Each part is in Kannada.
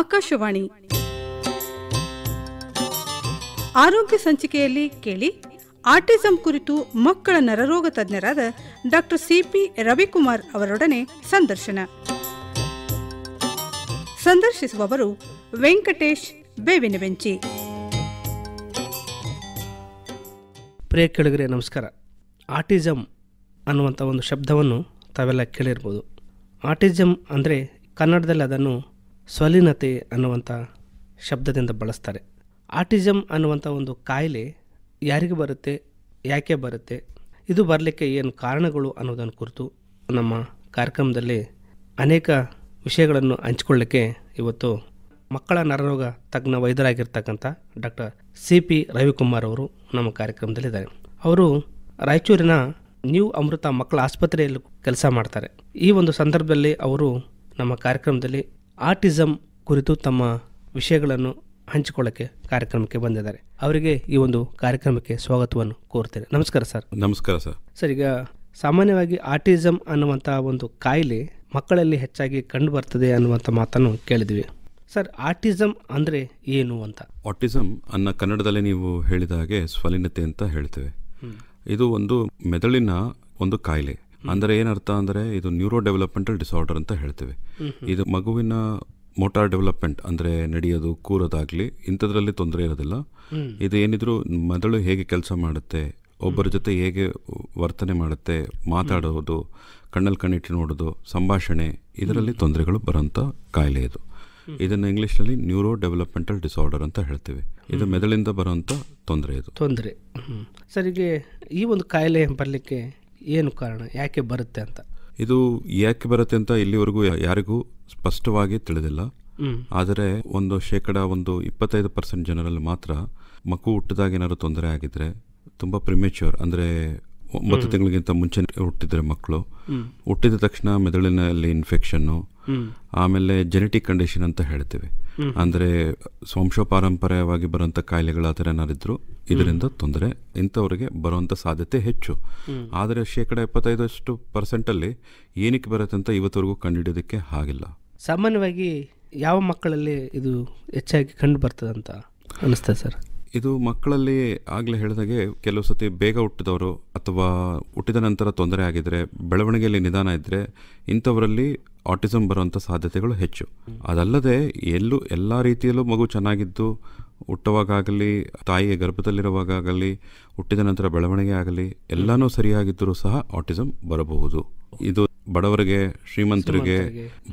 ಆಕಾಶವಾಣಿ ಆರೋಗ್ಯ ಸಂಚಿಕೆಯಲ್ಲಿ ಕೇಳಿ ಆಟಿಸಂ ಕುರಿತು ಮಕ್ಕಳ ನರರೋಗ ತಜ್ಞರಾದ ಡಾಕ್ಟರ್ ಸಿಪಿ ರವಿಕುಮಾರ್ ಅವರೊಡನೆ ಸಂದರ್ಶನ ಸಂದರ್ಶಿಸುವವರು ವೆಂಕಟೇಶ್ ಬೇವಿನ ಬೆಂಚಿ ಪ್ರಿಯ ಕೇಳಿಗರೆ ನಮಸ್ಕಾರ ಆಟಿಸಂ ಅನ್ನುವಂಥ ಒಂದು ಶಬ್ದವನ್ನು ತಾವೆಲ್ಲ ಕೇಳಿರ್ಬೋದು ಆಟಿಸಂ ಅಂದರೆ ಕನ್ನಡದಲ್ಲಿ ಅದನ್ನು ಸ್ವಲೀನತೆ ಅನ್ನುವಂಥ ಶಬ್ದದಿಂದ ಬಳಸ್ತಾರೆ ಆಟಿಸಮ್ ಅನ್ನುವಂಥ ಒಂದು ಕಾಯಿಲೆ ಯಾರಿಗೆ ಬರುತ್ತೆ ಯಾಕೆ ಬರುತ್ತೆ ಇದು ಬರಲಿಕ್ಕೆ ಏನು ಕಾರಣಗಳು ಅನ್ನೋದನ್ನು ಕುರಿತು ನಮ್ಮ ಕಾರ್ಯಕ್ರಮದಲ್ಲಿ ಅನೇಕ ವಿಷಯಗಳನ್ನು ಹಂಚಿಕೊಳ್ಳಕ್ಕೆ ಇವತ್ತು ಮಕ್ಕಳ ನರರೋಗ ತಜ್ಞ ವೈದ್ಯರಾಗಿರ್ತಕ್ಕಂಥ ಡಾಕ್ಟರ್ ಸಿ ಪಿ ರವಿಕುಮಾರ್ ಅವರು ನಮ್ಮ ಕಾರ್ಯಕ್ರಮದಲ್ಲಿದ್ದಾರೆ ಅವರು ರಾಯಚೂರಿನ ನ್ಯೂ ಅಮೃತ ಮಕ್ಕಳ ಆಸ್ಪತ್ರೆಯಲ್ಲಿ ಕೆಲಸ ಮಾಡ್ತಾರೆ ಈ ಒಂದು ಸಂದರ್ಭದಲ್ಲಿ ಅವರು ನಮ್ಮ ಕಾರ್ಯಕ್ರಮದಲ್ಲಿ ಆರ್ಟಿಸಮ್ ಕುರಿತು ತಮ್ಮ ವಿಷಯಗಳನ್ನು ಹಂಚಿಕೊಳ್ಳಕ್ಕೆ ಕಾರ್ಯಕ್ರಮಕ್ಕೆ ಬಂದಿದ್ದಾರೆ ಅವರಿಗೆ ಈ ಒಂದು ಕಾರ್ಯಕ್ರಮಕ್ಕೆ ಸ್ವಾಗತವನ್ನು ಕೋರ್ತೇನೆ ನಮಸ್ಕಾರ ಸರ್ ನಮಸ್ಕಾರ ಸರ್ ಸರ್ ಈಗ ಸಾಮಾನ್ಯವಾಗಿ ಆರ್ಟಿಸಮ್ ಅನ್ನುವಂತಹ ಒಂದು ಕಾಯಿಲೆ ಮಕ್ಕಳಲ್ಲಿ ಹೆಚ್ಚಾಗಿ ಕಂಡು ಬರ್ತದೆ ಅನ್ನುವಂಥ ಮಾತನ್ನು ಕೇಳಿದ್ವಿ ಸರ್ ಆರ್ಟಿಸಮ್ ಅಂದ್ರೆ ಏನು ಅಂತ ಆರ್ಟಿಸಮ್ ಅನ್ನ ಕನ್ನಡದಲ್ಲಿ ನೀವು ಹೇಳಿದ ಹಾಗೆ ಸ್ವಲಿನತೆ ಅಂತ ಹೇಳ್ತೇವೆ ಇದು ಒಂದು ಮೆದುಳಿನ ಒಂದು ಕಾಯಿಲೆ ಅಂದರೆ ಏನರ್ಥ ಅಂದರೆ ಇದು ನ್ಯೂರೋ ಡೆವಲಪ್ಮೆಂಟಲ್ ಡಿಸಾರ್ಡರ್ ಅಂತ ಹೇಳ್ತೀವಿ ಇದು ಮಗುವಿನ ಮೋಟಾರ್ ಡೆವಲಪ್ಮೆಂಟ್ ಅಂದರೆ ನಡೆಯೋದು ಕೂರೋದಾಗಲಿ ಇಂಥದ್ರಲ್ಲಿ ತೊಂದರೆ ಇರೋದಿಲ್ಲ ಇದು ಏನಿದ್ರು ಮೊದಲು ಹೇಗೆ ಕೆಲಸ ಮಾಡುತ್ತೆ ಒಬ್ಬರ ಜೊತೆ ಹೇಗೆ ವರ್ತನೆ ಮಾಡುತ್ತೆ ಮಾತಾಡೋದು ಕಣ್ಣಲ್ಲಿ ಕಣ್ಣಿಟ್ಟು ನೋಡೋದು ಸಂಭಾಷಣೆ ಇದರಲ್ಲಿ ತೊಂದರೆಗಳು ಬರೋಂಥ ಕಾಯಿಲೆ ಇದು ಇದನ್ನು ಇಂಗ್ಲೀಷ್ನಲ್ಲಿ ನ್ಯೂರೋ ಡೆವಲಪ್ಮೆಂಟಲ್ ಡಿಸಾರ್ಡರ್ ಅಂತ ಹೇಳ್ತೀವಿ ಇದು ಮೆದಳಿಂದ ಬರುವಂಥ ತೊಂದರೆ ಇದು ತೊಂದರೆ ಸರಿಗೆ ಈ ಒಂದು ಕಾಯಿಲೆ ಬರಲಿಕ್ಕೆ ಏನು ಕಾರಣ ಯಾಕೆ ಬರುತ್ತೆ ಅಂತ ಇದು ಯಾಕೆ ಬರುತ್ತೆ ಅಂತ ಇಲ್ಲಿವರೆಗೂ ಯಾರಿಗೂ ಸ್ಪಷ್ಟವಾಗಿ ತಿಳಿದಿಲ್ಲ ಆದರೆ ಒಂದು ಶೇಕಡ ಒಂದು ಇಪ್ಪತ್ತೈದು ಪರ್ಸೆಂಟ್ ಜನರಲ್ಲಿ ಮಾತ್ರ ಮಗು ಹುಟ್ಟಿದಾಗ ಏನಾದ್ರು ತೊಂದರೆ ಆಗಿದ್ರೆ ತುಂಬಾ ಪ್ರಿಮೇಚ್ಯೂರ್ ಅಂದ್ರೆ ಒಂಬತ್ತು ತಿಂಗಳಿಗಿಂತ ಮುಂಚೆ ಹುಟ್ಟಿದ್ರೆ ಮಕ್ಕಳು ಹುಟ್ಟಿದ ತಕ್ಷಣ ಮೆದುಳಿನಲ್ಲಿ ಇನ್ಫೆಕ್ಷನ್ನು ಆಮೇಲೆ ಜೆನೆಟಿಕ್ ಕಂಡೀಷನ್ ಅಂತ ಹೇಳ್ತೇವೆ ಅಂದರೆ ವಂಶಪಾರಂಪರ್ಯವಾಗಿ ಬರುವಂಥ ಕಾಯಿಲೆಗಳ ಥರ ಏನಾದ್ರು ಇದರಿಂದ ತೊಂದರೆ ಇಂಥವ್ರಿಗೆ ಬರುವಂತ ಸಾಧ್ಯತೆ ಹೆಚ್ಚು ಆದರೆ ಶೇಕಡ ಎಪ್ಪತ್ತೈದಷ್ಟು ಪರ್ಸೆಂಟಲ್ಲಿ ಏನಕ್ಕೆ ಬರುತ್ತೆ ಅಂತ ಇವತ್ತವರೆಗೂ ಕಂಡುಹಿಡಿಯೋದಕ್ಕೆ ಆಗಿಲ್ಲ ಸಾಮಾನ್ಯವಾಗಿ ಯಾವ ಮಕ್ಕಳಲ್ಲಿ ಇದು ಹೆಚ್ಚಾಗಿ ಕಂಡು ಬರ್ತದೆ ಅಂತ ಅನಿಸ್ತದೆ ಸರ್ ಇದು ಮಕ್ಕಳಲ್ಲಿ ಆಗಲೇ ಹೇಳಿದಾಗೆ ಕೆಲವು ಸತಿ ಬೇಗ ಹುಟ್ಟಿದವರು ಅಥವಾ ಹುಟ್ಟಿದ ನಂತರ ತೊಂದರೆ ಆಗಿದ್ರೆ ಬೆಳವಣಿಗೆಯಲ್ಲಿ ನಿಧಾನ ಇದ್ರೆ ಇಂಥವರಲ್ಲಿ ಆಟಿಸಮ್ ಬರುವಂಥ ಸಾಧ್ಯತೆಗಳು ಹೆಚ್ಚು ಅದಲ್ಲದೆ ಎಲ್ಲೂ ಎಲ್ಲ ರೀತಿಯಲ್ಲೂ ಮಗು ಚೆನ್ನಾಗಿದ್ದು ಹುಟ್ಟುವಾಗಲಿ ತಾಯಿಯ ಗರ್ಭದಲ್ಲಿರುವಾಗಲಿ ಹುಟ್ಟಿದ ನಂತರ ಬೆಳವಣಿಗೆ ಆಗಲಿ ಎಲ್ಲನೂ ಸರಿಯಾಗಿದ್ದರೂ ಸಹ ಆಟಿಸಮ್ ಬರಬಹುದು ಇದು ಬಡವರಿಗೆ ಶ್ರೀಮಂತರಿಗೆ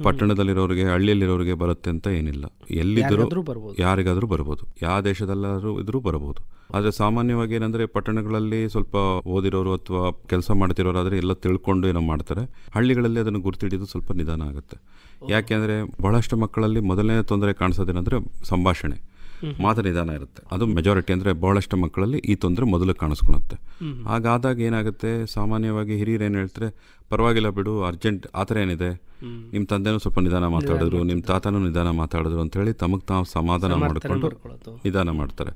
ಪಟ್ಟಣದಲ್ಲಿರೋರಿಗೆ ಹಳ್ಳಿಯಲ್ಲಿರೋರಿಗೆ ಬರುತ್ತೆ ಅಂತ ಏನಿಲ್ಲ ಎಲ್ಲಿದ್ದರೂ ಯಾರಿಗಾದರೂ ಬರಬಹುದು ಯಾವ ದೇಶದಲ್ಲಾದರೂ ಇದ್ರೂ ಬರಬಹುದು ಆದರೆ ಸಾಮಾನ್ಯವಾಗಿ ಏನಂದ್ರೆ ಪಟ್ಟಣಗಳಲ್ಲಿ ಸ್ವಲ್ಪ ಓದಿರೋರು ಅಥವಾ ಕೆಲಸ ಮಾಡ್ತಿರೋರು ಆದರೆ ಎಲ್ಲ ತಿಳ್ಕೊಂಡು ಏನೋ ಮಾಡ್ತಾರೆ ಹಳ್ಳಿಗಳಲ್ಲಿ ಅದನ್ನು ಗುರುತಿಡಿಯೋದು ಸ್ವಲ್ಪ ನಿಧಾನ ಆಗುತ್ತೆ ಯಾಕೆಂದರೆ ಬಹಳಷ್ಟು ಮಕ್ಕಳಲ್ಲಿ ಮೊದಲನೇ ತೊಂದರೆ ಕಾಣಿಸೋದೇನಂದ್ರೆ ಸಂಭಾಷಣೆ ಮಾತ್ರ ನಿಧಾನ ಇರುತ್ತೆ ಅದು ಮೆಜಾರಿಟಿ ಅಂದರೆ ಬಹಳಷ್ಟು ಮಕ್ಕಳಲ್ಲಿ ಈ ತೊಂದರೆ ಮೊದಲು ಕಾಣಿಸ್ಕೊಳುತ್ತೆ ಹಾಗಾದಾಗ ಏನಾಗುತ್ತೆ ಸಾಮಾನ್ಯವಾಗಿ ಹಿರಿಯರು ಏನು ಹೇಳ್ತಾರೆ ಪರವಾಗಿಲ್ಲ ಬಿಡು ಅರ್ಜೆಂಟ್ ಆ ಥರ ಏನಿದೆ ನಿಮ್ಮ ತಂದೆನೂ ಸ್ವಲ್ಪ ನಿಧಾನ ಮಾತಾಡಿದ್ರು ನಿಮ್ಮ ತಾತನೂ ನಿಧಾನ ಮಾತಾಡಿದ್ರು ಅಂತ ಹೇಳಿ ತಮಗೆ ತಾವು ಸಮಾಧಾನ ಮಾಡಿಕೊಂಡು ನಿಧಾನ ಮಾಡ್ತಾರೆ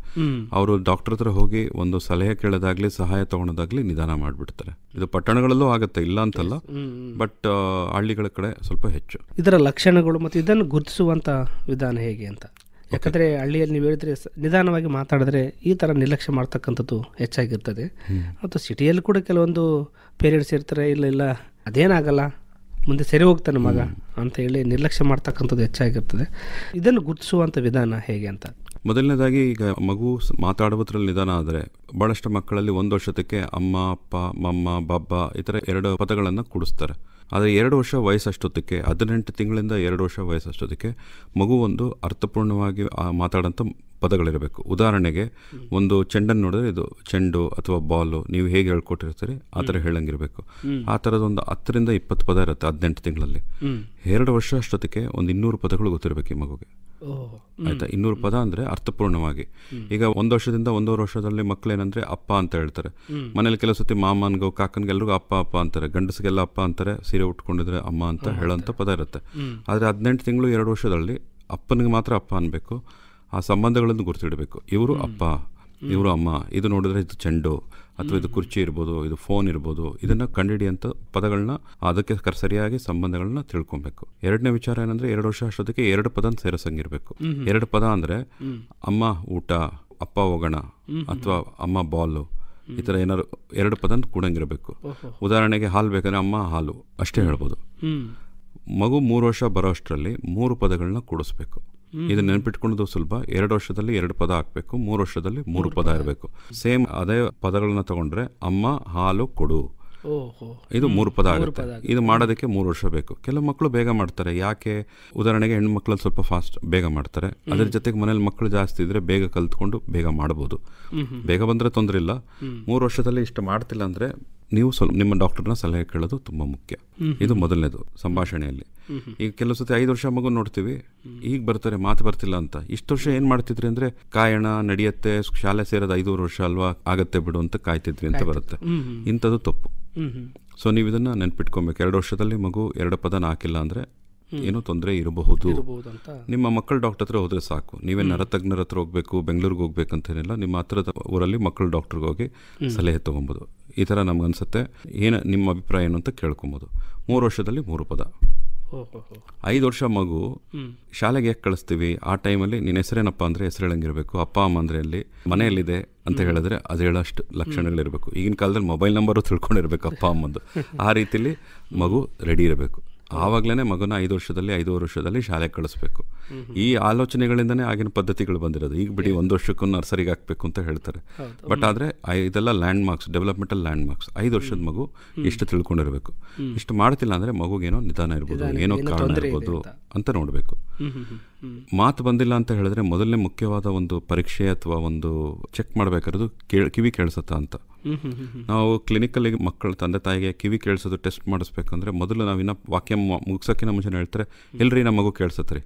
ಅವರು ಡಾಕ್ಟರ್ ಹತ್ರ ಹೋಗಿ ಒಂದು ಸಲಹೆ ಕೇಳೋದಾಗ್ಲಿ ಸಹಾಯ ತಗೊಳೋದಾಗ್ಲಿ ನಿಧಾನ ಮಾಡಿಬಿಡ್ತಾರೆ ಇದು ಪಟ್ಟಣಗಳಲ್ಲೂ ಆಗುತ್ತೆ ಇಲ್ಲ ಅಂತಲ್ಲ ಬಟ್ ಹಳ್ಳಿಗಳ ಕಡೆ ಸ್ವಲ್ಪ ಹೆಚ್ಚು ಇದರ ಲಕ್ಷಣಗಳು ಮತ್ತು ಇದನ್ನು ಗುರುತಿಸುವಂಥ ವಿಧಾನ ಹೇಗೆ ಅಂತ ಯಾಕಂದರೆ ಹಳ್ಳಿಯಲ್ಲಿ ನೀವು ಹೇಳಿದ್ರೆ ನಿಧಾನವಾಗಿ ಮಾತಾಡಿದ್ರೆ ಈ ಥರ ನಿರ್ಲಕ್ಷ್ಯ ಮಾಡ್ತಕ್ಕಂಥದ್ದು ಹೆಚ್ಚಾಗಿರ್ತದೆ ಮತ್ತು ಸಿಟಿಯಲ್ಲಿ ಕೂಡ ಕೆಲವೊಂದು ಪೇರೆಂಟ್ಸ್ ಇರ್ತಾರೆ ಇಲ್ಲ ಇಲ್ಲ ಅದೇನಾಗಲ್ಲ ಮುಂದೆ ಸರಿ ಹೋಗ್ತಾನೆ ಮಗ ಅಂತ ಹೇಳಿ ನಿರ್ಲಕ್ಷ್ಯ ಮಾಡ್ತಕ್ಕಂಥದ್ದು ಹೆಚ್ಚಾಗಿರ್ತದೆ ಇದನ್ನು ಗುರುತಿಸುವಂಥ ವಿಧಾನ ಹೇಗೆ ಅಂತ ಮೊದಲನೇದಾಗಿ ಈಗ ಮಗು ಮಾತಾಡುವುದರಲ್ಲಿ ನಿಧಾನ ಆದರೆ ಬಹಳಷ್ಟು ಮಕ್ಕಳಲ್ಲಿ ಒಂದು ವರ್ಷದಕ್ಕೆ ಅಮ್ಮ ಅಪ್ಪ ಮಮ್ಮ ಬಬ್ಬ ಈ ಥರ ಎರಡು ಪದಗಳನ್ನು ಕೂಡಿಸ್ತಾರೆ ಆದರೆ ಎರಡು ವರ್ಷ ವಯಸ್ಸಷ್ಟೊತ್ತಕ್ಕೆ ಹದಿನೆಂಟು ತಿಂಗಳಿಂದ ಎರಡು ವರ್ಷ ವಯಸ್ಸಷ್ಟೊತ್ತಕ್ಕೆ ಮಗು ಒಂದು ಅರ್ಥಪೂರ್ಣವಾಗಿ ಮಾತಾಡೋಂಥ ಪದಗಳಿರಬೇಕು ಉದಾಹರಣೆಗೆ ಒಂದು ಚೆಂಡನ್ನು ನೋಡಿದ್ರೆ ಇದು ಚೆಂಡು ಅಥವಾ ಬಾಲು ನೀವು ಹೇಗೆ ಹೇಳ್ಕೊಟ್ಟಿರ್ತೀರಿ ಆ ಥರ ಹೇಳಂಗಿರಬೇಕು ಆ ಥರದೊಂದು ಹತ್ತರಿಂದ ಇಪ್ಪತ್ತು ಪದ ಇರುತ್ತೆ ಹದಿನೆಂಟು ತಿಂಗಳಲ್ಲಿ ಎರಡು ವರ್ಷ ಅಷ್ಟೊತ್ತಿಗೆ ಒಂದು ಇನ್ನೂರು ಪದಗಳು ಗೊತ್ತಿರಬೇಕು ಈ ಮಗುಗೆ ಆಯ್ತಾ ಇನ್ನೂರು ಪದ ಅಂದ್ರೆ ಅರ್ಥಪೂರ್ಣವಾಗಿ ಈಗ ಒಂದು ವರ್ಷದಿಂದ ಒಂದೂವರೆ ವರ್ಷದಲ್ಲಿ ಮಕ್ಕಳೇನಂದ್ರೆ ಅಪ್ಪ ಅಂತ ಹೇಳ್ತಾರೆ ಮನೇಲಿ ಕೆಲವು ಸತಿ ಮಾಮನ್ಗೋ ಕಾಕನ್ಗೆ ಎಲ್ರಿಗೂ ಅಪ್ಪ ಅಪ್ಪ ಅಂತಾರೆ ಗಂಡಸಿಗೆಲ್ಲ ಅಪ್ಪ ಅಂತಾರೆ ಸೀರೆ ಉಟ್ಕೊಂಡಿದ್ರೆ ಅಮ್ಮ ಅಂತ ಹೇಳೋಂಥ ಪದ ಇರುತ್ತೆ ಆದ್ರೆ ಹದಿನೆಂಟು ತಿಂಗಳು ಎರಡು ವರ್ಷದಲ್ಲಿ ಅಪ್ಪನಿಗೆ ಮಾತ್ರ ಅಪ್ಪ ಅನ್ಬೇಕು ಆ ಸಂಬಂಧಗಳನ್ನು ಗುರುತಿಡಬೇಕು ಇವರು ಅಪ್ಪ ಇವರು ಅಮ್ಮ ಇದು ನೋಡಿದ್ರೆ ಇದು ಚೆಂಡು ಅಥವಾ ಇದು ಕುರ್ಚಿ ಇರ್ಬೋದು ಇದು ಫೋನ್ ಇರ್ಬೋದು ಇದನ್ನ ಕಂಡುಹಿಡಿಯಂಥ ಪದಗಳನ್ನ ಅದಕ್ಕೆ ಸರಿಯಾಗಿ ಸಂಬಂಧಗಳನ್ನ ತಿಳ್ಕೊಬೇಕು ಎರಡನೇ ವಿಚಾರ ಏನಂದ್ರೆ ಎರಡು ವರ್ಷ ಅಷ್ಟೊತ್ತಿಗೆ ಎರಡು ಪದ ಸೇರಿಸಂಗಿರ್ಬೇಕು ಎರಡು ಪದ ಅಂದ್ರೆ ಅಮ್ಮ ಊಟ ಅಪ್ಪ ಒಗಣ ಅಥವಾ ಅಮ್ಮ ಬಾಲು ಈ ತರ ಏನಾದ್ರು ಎರಡು ಪದ ಕೂಡಂಗಿರಬೇಕು ಉದಾಹರಣೆಗೆ ಹಾಲು ಬೇಕಂದ್ರೆ ಅಮ್ಮ ಹಾಲು ಅಷ್ಟೇ ಹೇಳ್ಬೋದು ಮಗು ಮೂರು ವರ್ಷ ಬರೋ ಅಷ್ಟರಲ್ಲಿ ಮೂರು ಪದಗಳನ್ನ ಕೂಡಿಸ್ಬೇಕು ಇದನ್ನ ನೆನಪಿಟ್ಕೊಂಡು ಸ್ವಲ್ಪ ಎರಡು ವರ್ಷದಲ್ಲಿ ಎರಡು ಪದ ಹಾಕ್ಬೇಕು ಮೂರು ವರ್ಷದಲ್ಲಿ ಮೂರು ಪದ ಇರಬೇಕು ಸೇಮ್ ಅದೇ ಪದಗಳನ್ನ ತಗೊಂಡ್ರೆ ಅಮ್ಮ ಹಾಲು ಕೊಡು ಇದು ಮೂರು ಪದ ಆಗುತ್ತೆ ಇದು ಮಾಡೋದಕ್ಕೆ ಮೂರು ವರ್ಷ ಬೇಕು ಕೆಲವು ಮಕ್ಕಳು ಬೇಗ ಮಾಡ್ತಾರೆ ಯಾಕೆ ಉದಾಹರಣೆಗೆ ಹೆಣ್ಮಕ್ಳಲ್ಲಿ ಸ್ವಲ್ಪ ಫಾಸ್ಟ್ ಬೇಗ ಮಾಡ್ತಾರೆ ಅದ್ರ ಜೊತೆಗೆ ಮನೇಲಿ ಮಕ್ಕಳು ಜಾಸ್ತಿ ಇದ್ರೆ ಬೇಗ ಕಲ್ತ್ಕೊಂಡು ಬೇಗ ಮಾಡಬಹುದು ಬೇಗ ಬಂದ್ರೆ ತೊಂದರೆ ಇಲ್ಲ ಮೂರು ವರ್ಷದಲ್ಲಿ ಇಷ್ಟು ಮಾಡ್ತಿಲ್ಲ ಅಂದ್ರೆ ನೀವು ಸ್ವಲ್ಪ ನಿಮ್ಮ ಡಾಕ್ಟರ್ನ ಸಲಹೆ ಕೇಳೋದು ತುಂಬಾ ಮುಖ್ಯ ಇದು ಮೊದಲನೇದು ಸಂಭಾಷಣೆಯಲ್ಲಿ ಈಗ ಕೆಲವು ಸತಿ ಐದು ವರ್ಷ ಮಗು ನೋಡ್ತೀವಿ ಈಗ ಬರ್ತಾರೆ ಮಾತು ಬರ್ತಿಲ್ಲ ಅಂತ ಇಷ್ಟು ವರ್ಷ ಏನ್ ಮಾಡ್ತಿದ್ರಿ ಅಂದ್ರೆ ಕಾಯಣ ನಡೆಯತ್ತೆ ಶಾಲೆ ಸೇರೋದು ಐದೂರು ವರ್ಷ ಅಲ್ವಾ ಆಗತ್ತೆ ಬಿಡು ಅಂತ ಕಾಯ್ತಿದ್ವಿ ಅಂತ ಬರುತ್ತೆ ಇಂಥದ್ದು ತಪ್ಪು ಸೊ ನೀವು ಇದನ್ನ ನೆನ್ಪಿಟ್ಕೊಬೇಕು ಎರಡು ವರ್ಷದಲ್ಲಿ ಮಗು ಎರಡು ಪದನ ಹಾಕಿಲ್ಲ ಅಂದ್ರೆ ಏನೋ ತೊಂದರೆ ಇರಬಹುದು ನಿಮ್ಮ ಮಕ್ಕಳ ಡಾಕ್ಟರ್ ಹತ್ರ ಹೋದ್ರೆ ಸಾಕು ನೀವೇ ನರತಜ್ಞರ ಹತ್ರ ಹೋಗಬೇಕು ಬೆಂಗಳೂರಿಗೆ ಹೋಗ್ಬೇಕಂತೇನಿಲ್ಲ ನಿಮ್ಮ ಹತ್ರದ ಊರಲ್ಲಿ ಮಕ್ಕಳ ಡಾಕ್ಟರ್ಗೆ ಹೋಗಿ ಸಲಹೆ ತೊಗೊಬೋದು ಈ ಥರ ಅನ್ಸುತ್ತೆ ಏನು ನಿಮ್ಮ ಅಭಿಪ್ರಾಯ ಏನು ಅಂತ ಕೇಳ್ಕೊಬೋದು ಮೂರು ವರ್ಷದಲ್ಲಿ ಮೂರು ಪದ ಐದು ವರ್ಷ ಮಗು ಶಾಲೆಗೆ ಯಾಕೆ ಕಳಿಸ್ತೀವಿ ಆ ಟೈಮಲ್ಲಿ ನಿನ್ನ ಹೆಸರೇನಪ್ಪ ಅಂದರೆ ಹೆಸರು ಅಪ್ಪ ಅಮ್ಮ ಅಂದರೆ ಅಲ್ಲಿ ಮನೆಯಲ್ಲಿದೆ ಅಂತ ಹೇಳಿದ್ರೆ ಅದು ಹೇಳೋಷ್ಟು ಲಕ್ಷಣಗಳಿರಬೇಕು ಈಗಿನ ಕಾಲದಲ್ಲಿ ಮೊಬೈಲ್ ನಂಬರು ತಿಳ್ಕೊಂಡಿರಬೇಕು ಅಪ್ಪ ಅಮ್ಮಂದು ಆ ರೀತಿಯಲ್ಲಿ ಮಗು ರೆಡಿ ಇರಬೇಕು ಆವಾಗಲೇ ಮಗನ ಐದು ವರ್ಷದಲ್ಲಿ ಐದು ವರ್ಷದಲ್ಲಿ ಶಾಲೆಗೆ ಕಳಿಸ್ಬೇಕು ಈ ಆಲೋಚನೆಗಳಿಂದನೇ ಆಗಿನ ಪದ್ಧತಿಗಳು ಬಂದಿರೋದು ಈಗ ಬಿಡಿ ಒಂದು ವರ್ಷಕ್ಕೂ ನರ್ಸರಿಗೆ ಹಾಕಬೇಕು ಅಂತ ಹೇಳ್ತಾರೆ ಬಟ್ ಆದರೆ ಇದೆಲ್ಲ landmarks developmental landmarks ಐದು ವರ್ಷದ ಮಗು ಇಷ್ಟು ತಿಳ್ಕೊಂಡಿರಬೇಕು ಇಷ್ಟು ಮಾಡ್ತಿಲ್ಲ ಅಂದರೆ ಮಗುಗೇನೋ ನಿಧಾನ ಇರ್ಬೋದು ಏನೋ ಕಾರಣ ಇರ್ಬೋದು ಅಂತ ನೋಡಬೇಕು ಮಾತು ಬಂದಿಲ್ಲ ಅಂತ ಹೇಳಿದ್ರೆ ಮೊದಲನೇ ಮುಖ್ಯವಾದ ಒಂದು ಪರೀಕ್ಷೆ ಅಥವಾ ಒಂದು ಚೆಕ್ ಮಾಡಬೇಕಾದ್ರದು ಕಿವಿ ಕೇಳಿಸುತ್ತಾ ಅಂತ ನಾವು ಕ್ಲಿನಿಕಲ್ಲಿ ಮಕ್ಕಳ ತಂದೆ ತಾಯಿಗೆ ಕಿವಿ ಕೇಳಿಸೋದು ಟೆಸ್ಟ್ ಮಾಡಿಸ್ಬೇಕಂದ್ರೆ ಮೊದಲು ನಾವಿನ್ನ ವಾಕ್ಯ ಮುಗಿಸೋಕ್ಕಿಂತ ಮುಂಚೆ ಹೇಳ್ತಾರೆ ಇಲ್ರಿ ನಮ್ಮ ಮಗು ಕೇಳಿಸತ್ರಿ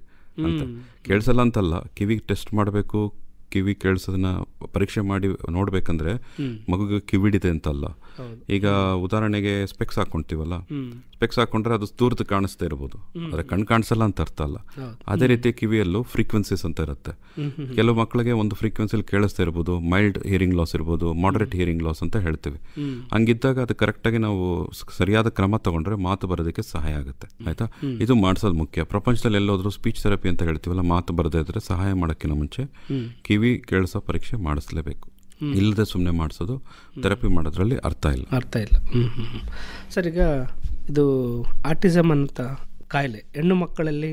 ಅಂತ ಕೇಳಿಸಲ್ಲ ಅಂತಲ್ಲ ಕಿವಿ ಟೆಸ್ಟ್ ಮಾಡಬೇಕು ಕಿವಿ ಕೇಳಿಸೋದನ್ನ ಪರೀಕ್ಷೆ ಮಾಡಿ ನೋಡ್ಬೇಕಂದ್ರೆ ಮಗುಗೆ ಕಿವಿಡಿದೆ ಅಂತಲ್ಲ ಈಗ ಉದಾಹರಣೆಗೆ ಸ್ಪೆಕ್ಸ್ ಹಾಕೊಂತೀವಲ್ಲ ಸ್ಪೆಕ್ಸ್ ಹಾಕೊಂಡ್ರೆ ಅದು ದೂರದ ಕಾಣಿಸ್ತಾ ಇರ್ಬೋದು ಆದರೆ ಕಣ್ ಕಾಣಿಸಲ್ಲ ಅಂತ ಅರ್ಥ ಅಲ್ಲ ಅದೇ ರೀತಿ ಕಿವಿಯಲ್ಲೂ ಫ್ರೀಕ್ವೆನ್ಸೀಸ್ ಅಂತ ಇರುತ್ತೆ ಕೆಲವು ಮಕ್ಕಳಿಗೆ ಒಂದು ಫ್ರೀಕ್ವೆನ್ಸಿಲಿ ಕೇಳಿಸ್ತಾ ಇರ್ಬೋದು ಮೈಲ್ಡ್ ಹಿಯರಿಂಗ್ ಲಾಸ್ ಇರ್ಬೋದು ಮಾಡರೇಟ್ ಹಿಯರಿಂಗ್ ಲಾಸ್ ಅಂತ ಹೇಳ್ತೀವಿ ಹಂಗಿದ್ದಾಗ ಅದು ಕರೆಕ್ಟಾಗಿ ನಾವು ಸರಿಯಾದ ಕ್ರಮ ತಗೊಂಡ್ರೆ ಮಾತು ಬರೋದಕ್ಕೆ ಸಹಾಯ ಆಗುತ್ತೆ ಆಯ್ತಾ ಇದು ಮಾಡಿಸೋದು ಮುಖ್ಯ ಪ್ರಪಂಚದಲ್ಲಿ ಎಲ್ಲೋದ್ರೂ ಸ್ಪೀಚ್ ಥೆರಪಿ ಅಂತ ಹೇಳ್ತೀವಲ್ಲ ಮಾತು ಬರದೇ ಇದ್ರೆ ಸಹಾಯ ಮಾಡೋಕ್ಕಿಂತ ಮುಂಚೆ ಕಿವಿ ಕೇಳಿಸೋ ಪರೀಕ್ಷೆ ಮಾಡಿಸ್ಲೇಬೇಕು ಇಲ್ಲದೆ ಸುಮ್ಮನೆ ಮಾಡಿಸೋದು ಥೆರಪಿ ಮಾಡೋದ್ರಲ್ಲಿ ಅರ್ಥ ಇಲ್ಲ ಅರ್ಥ ಇಲ್ಲ ಸರ್ ಈಗ ಇದು ಆರ್ಟಿಸಮ್ ಅಂತ ಕಾಯಿಲೆ ಹೆಣ್ಣು ಮಕ್ಕಳಲ್ಲಿ